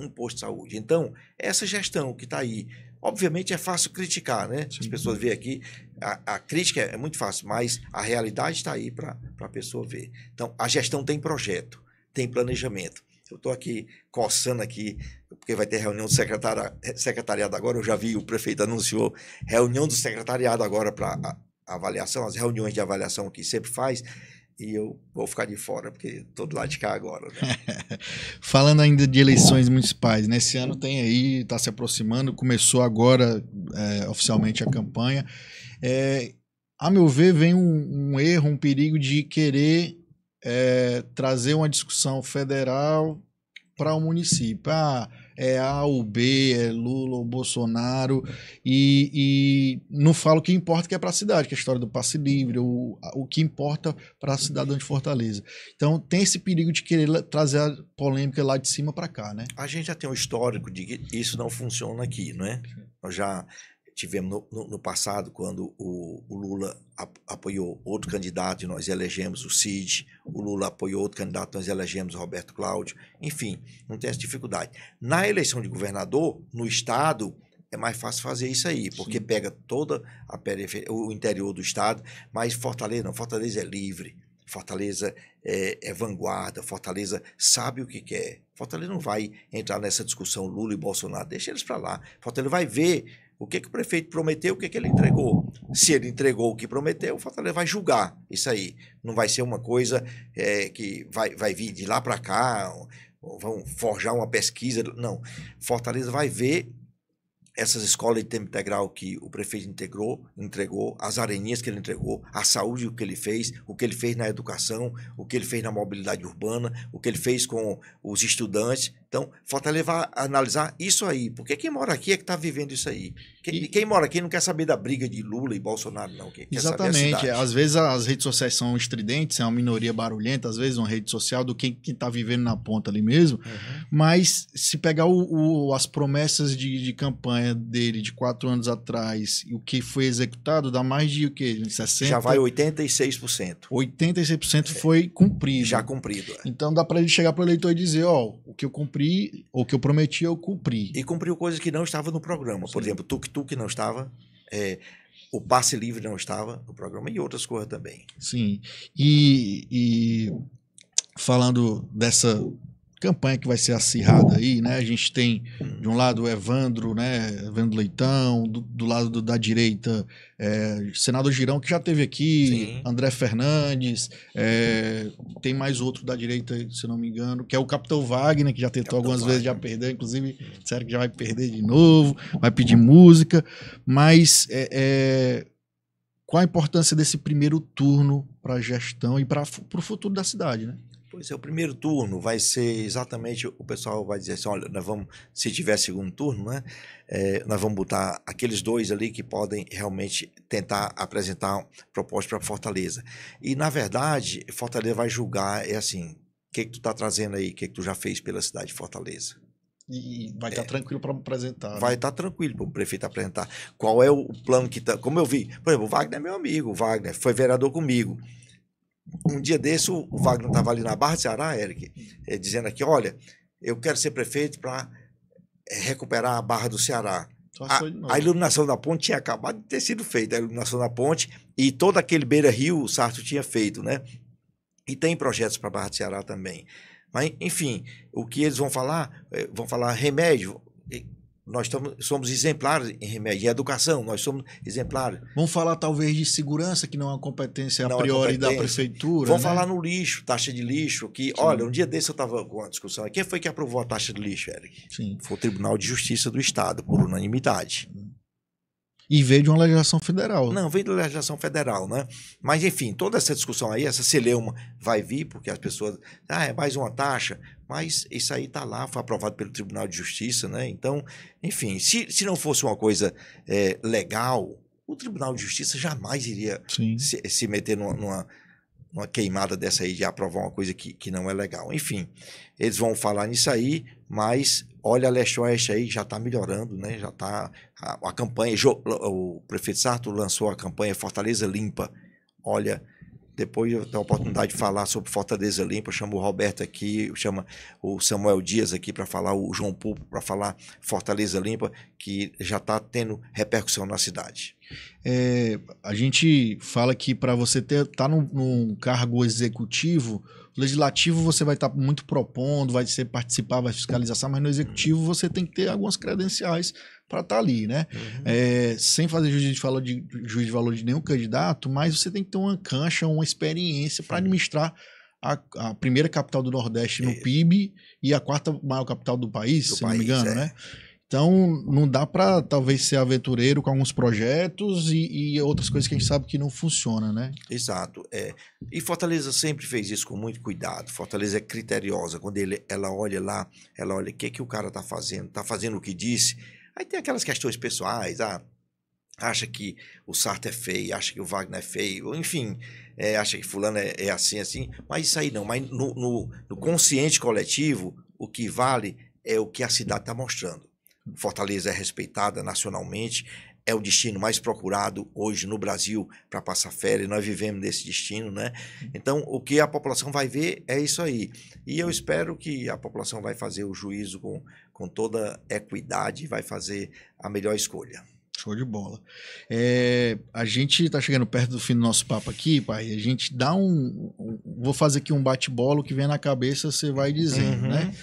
Um posto de saúde. Então, essa gestão que está aí Obviamente é fácil criticar, né? Sim. As pessoas veem aqui, a, a, crítica é muito fácil, mas a realidade está aí para a pessoa ver. Então, a gestão tem projeto, tem planejamento. Eu estou aqui coçando aqui, porque vai ter reunião do eh, secretariado agora. Eu já vi, o prefeito anunciou reunião do secretariado agora para avaliação, as reuniões de avaliação que sempre faz e eu vou ficar de fora porque estou do lado de cá agora. Né? (laughs) Falando ainda de eleições municipais, nesse né? ano tem aí, está se aproximando, começou agora é, oficialmente a campanha. É, a meu ver, vem um, um, erro, um perigo de querer é, trazer uma discussão federal para o município. Ah, é A ou B, é Lula ou Bolsonaro, e, e não falo o que importa que é para a cidade, que é a história do passe livre, o, o que importa para a cidade de Fortaleza. Então tem esse perigo de querer trazer a polêmica lá de cima para cá, né? A gente já tem um histórico de que isso não funciona aqui, não é? Nós já tivemos no, no, no, passado, quando o, o Lula ap, apoiou outro candidato e nós elegemos o Cid, o Lula apoiou outro candidato, nós elegemos Roberto Cláudio. Enfim, não tem essa dificuldade. Na eleição de governador, no Estado, é mais fácil fazer isso aí, porque Sim. pega toda a periferia, o interior do Estado, mas Fortaleza não, Fortaleza é livre. Fortaleza é, é, vanguarda, Fortaleza sabe o que quer. Fortaleza não vai entrar nessa discussão Lula e Bolsonaro, deixa eles para lá. Fortaleza vai ver o que, que o prefeito prometeu, o que, que ele entregou. Se ele entregou o que prometeu, o Fortaleza vai julgar isso aí. Não vai ser uma coisa é, que vai, vai vir de lá para cá, vão forjar uma pesquisa. Não. Fortaleza vai ver essas escolas de tempo integral que o prefeito integrou, entregou, as areninhas que ele entregou, a saúde o que ele fez, o que ele fez na educação, o que ele fez na mobilidade urbana, o que ele fez com os estudantes. Então, falta levar analisar isso aí, porque quem mora aqui é que está vivendo isso aí. Quem, e... quem, mora aqui não quer saber da briga de Lula e Bolsonaro, não. Quem é Exatamente. às vezes as redes sociais são estridentes, é uma minoria barulhenta, às vezes uma rede social do quem está vivendo na ponta ali mesmo. Uhum. Mas se pegar o, o, as promessas de, de, campanha dele de quatro anos atrás e o que foi executado, dá mais de o quê? 60%? Já vai 86%. 86% foi cumprido. Já cumprido. É. Então dá para ele chegar para o eleitor e dizer: ó, oh, o que eu cumpri cumpri, o que eu prometi, eu cumpri. E cumpriu coisas que não estava no programa. Sim. Por exemplo, tuk-tuk não estava, é, o passe livre não estava no programa e outras coisas também. Sim. E, e falando dessa campanha que vai ser acirrada aí, né? A gente tem, de um lado, o Evandro, né? Evandro Leitão, do, do lado do, da direita, é, senador Girão, que já teve aqui, Sim. André Fernandes, é, tem mais outro da direita, se não me engano, que é o Capitão Wagner, que já tentou Capitão algumas Wagner. vezes, já perdeu, inclusive, disseram que já vai perder de novo, vai pedir música, mas é, é qual a importância desse primeiro turno para a gestão e para o futuro da cidade, né? Pois é, o primeiro turno vai ser exatamente. O pessoal vai dizer assim: olha, nós vamos, se tiver segundo turno, né, é, nós vamos botar aqueles dois ali que podem realmente tentar apresentar proposta para Fortaleza. E, na verdade, Fortaleza vai julgar, é assim: o que, que tu está trazendo aí? O que, que tu já fez pela cidade de Fortaleza? E vai estar tá é, tranquilo para apresentar. Né? Vai estar né? tá tranquilo para o prefeito apresentar. Qual é o plano que está. Como eu vi, por exemplo, o Wagner é meu amigo, o Wagner foi vereador comigo um dia desse, o Wagner estava ali na Barra de Ceará, Eric, é, dizendo aqui: olha, eu quero ser prefeito para eh, recuperar a Barra do Ceará. A, a, iluminação da ponte tinha acabado de ter sido feita, a iluminação da ponte e todo aquele beira-rio o Sarto tinha feito, né? E tem projetos para Barra do Ceará também. Mas, enfim, o que eles vão falar? Eh, vão falar remédio. Nós tamo, somos exemplares em remédio, e educação, nós somos exemplares. Vamos falar talvez de segurança, que não é uma competência não é a priori competência. da prefeitura. Vamos né? falar no lixo, taxa de lixo, que, Sim. olha, um dia desse eu estava com uma discussão. Quem foi que aprovou a taxa de lixo, Eric? Sim. Foi o Tribunal de Justiça do Estado, por unanimidade. E veio de uma legislação federal. Não, veio da legislação federal, né? Mas, enfim, toda essa discussão aí, essa celeuma vai vir, porque as pessoas. Ah, é mais uma taxa. Mas isso aí está lá, foi aprovado pelo Tribunal de Justiça, né? Então, enfim, se, se não fosse uma coisa é, legal, o Tribunal de Justiça jamais iria se, se, meter numa, numa, numa, queimada dessa aí de aprovar uma coisa que, que não é legal. Enfim, eles vão falar nisso aí, mas olha a leste-oeste aí, já está melhorando, né? Já está. A, a, campanha, o prefeito Sarto lançou a campanha Fortaleza Limpa. Olha, depois eu tenho a oportunidade de falar sobre Fortaleza Limpa. Eu chamo o Roberto aqui, chama o Samuel Dias aqui para falar, o João Pupo para falar Fortaleza Limpa, que já está tendo repercussão na cidade. É, a gente fala que para você estar tá num cargo executivo, legislativo você vai estar tá muito propondo, vai ser participar, vai fiscalizar, mas no executivo você tem que ter algumas credenciais para estar tá ali, né? Uhum. É, sem fazer juiz de, valor de, juiz de valor de nenhum candidato, mas você tem que ter uma cancha, uma experiência para administrar a, a, primeira capital do Nordeste no é. PIB e a quarta maior capital do país, do se país, não me engano, é. né? Então, não dá para talvez ser aventureiro com alguns projetos e, e, outras coisas que a gente sabe que não funciona, né? Exato. É. E Fortaleza sempre fez isso com muito cuidado. Fortaleza é criteriosa. Quando ele, ela olha lá, ela olha o que, é que o cara tá fazendo, tá fazendo o que disse. Aí tem aquelas questões pessoais, ah, acha que o Sartre é feio, acha que o Wagner é feio, enfim, é, acha que fulano é, é, assim, assim. Mas isso aí não. Mas no, no, no consciente coletivo, o que vale é o que a cidade está mostrando. Fortaleza é respeitada nacionalmente, é o destino mais procurado hoje no Brasil para passar férias, nós vivemos desse destino, né? Uhum. Então, o que a população vai ver é isso aí. E eu espero que a população vai fazer o juízo com, com toda equidade e vai fazer a melhor escolha. Show de bola. É, a gente está chegando perto do fim do nosso papo aqui, pai. A gente dá um. vou fazer aqui um bate-bola, que vem na cabeça você vai dizendo, uhum. né?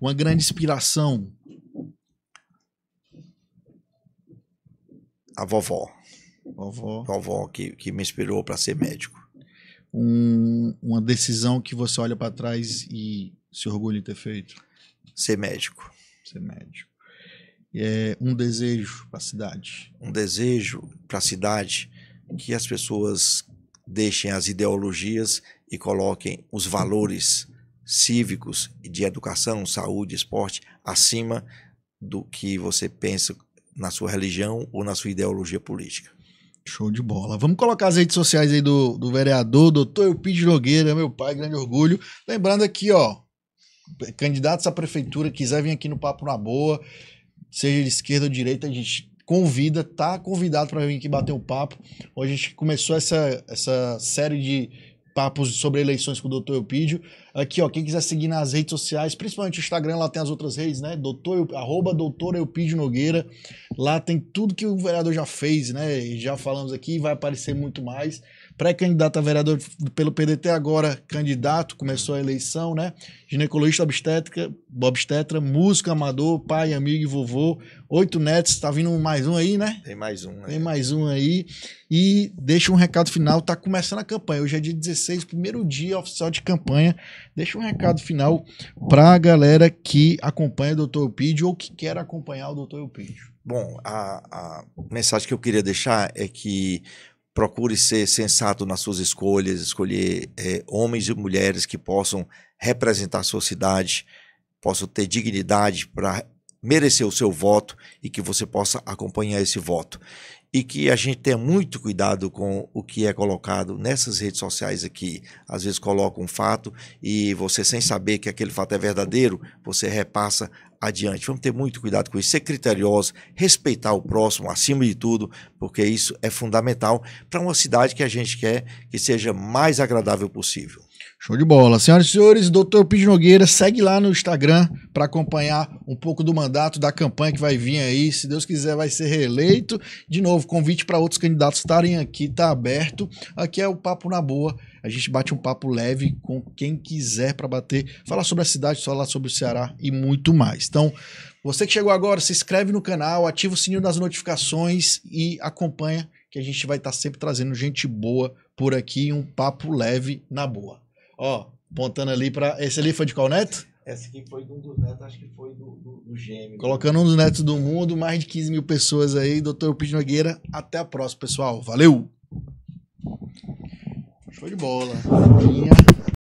Uma grande inspiração a vovó. Vovó. Vovó que, que me inspirou para ser médico. Um, uma decisão que você olha para trás e se orgulha de ter feito? Ser médico. Ser médico. É um desejo para a cidade. Um desejo para a cidade que as pessoas deixem as ideologias e coloquem os valores cívicos de educação, saúde, esporte acima do que você pensa na sua religião ou na sua ideologia política. Show de bola. Vamos colocar as redes sociais aí do, do vereador, doutor Elpidio Nogueira, meu pai, grande orgulho. Lembrando aqui, ó, candidatos à prefeitura, quiser vir aqui no Papo na Boa, seja de esquerda ou de direita, a gente convida, tá convidado para vir aqui bater um papo. Hoje a gente começou essa, essa série de, papos sobre eleições com o Dr. Eupídio. Aqui, ó, quem quiser seguir nas redes sociais, principalmente o Instagram, lá tem as outras redes, né? Doutor, arroba doutor Eupídio Nogueira. Lá tem tudo que o vereador já fez, né? Já falamos aqui, vai aparecer muito mais pré-candidato a vereador pelo PDT, agora candidato, começou a eleição, né? Ginecologista obstétrica, obstetra, músico amador, pai, amigo e vovô, oito netos, tá vindo mais um aí, né? Tem mais um, né? Tem mais um aí. E deixa um recado final, tá começando a campanha, hoje é dia 16, primeiro dia oficial de campanha. Deixa um recado final pra galera que acompanha o Dr. Eupídio ou que quer acompanhar o Dr. Eupídio. Bom, a, a mensagem que eu queria deixar é que procure ser sensato nas suas escolhas, escolher é, homens e mulheres que possam representar a sua cidade, possam ter dignidade para merecer o seu voto e que você possa acompanhar esse voto e que a gente tenha muito cuidado com o que é colocado nessas redes sociais aqui. Às vezes coloca um fato e você, sem saber que aquele fato é verdadeiro, você repassa adiante. Vamos ter muito cuidado com isso, ser criterioso, respeitar o próximo acima de tudo, porque isso é fundamental para uma cidade que a gente quer que seja mais agradável possível. Show de bola. Senhoras e senhores, doutor Pidnogueira Nogueira, segue lá no Instagram para acompanhar um pouco do mandato da campanha que vai vir aí. Se Deus quiser, vai ser reeleito. De novo, convite para outros candidatos estarem aqui, tá aberto. Aqui é o Papo na Boa. A gente bate um papo leve com quem quiser para bater, falar sobre a cidade, falar sobre o Ceará e muito mais. Então, você que chegou agora, se inscreve no canal, ativa o sininho das notificações e acompanha que a gente vai estar tá sempre trazendo gente boa por aqui, um papo leve na boa. Ó, apontando ali para. Esse ali foi de qual neto? Esse aqui foi de um dos netos, acho que foi do, do, do gêmeo. Colocando um dos netos do mundo, mais de 15 mil pessoas aí. Doutor Pito Nogueira, até a próxima, pessoal. Valeu! Show de bola. Minha.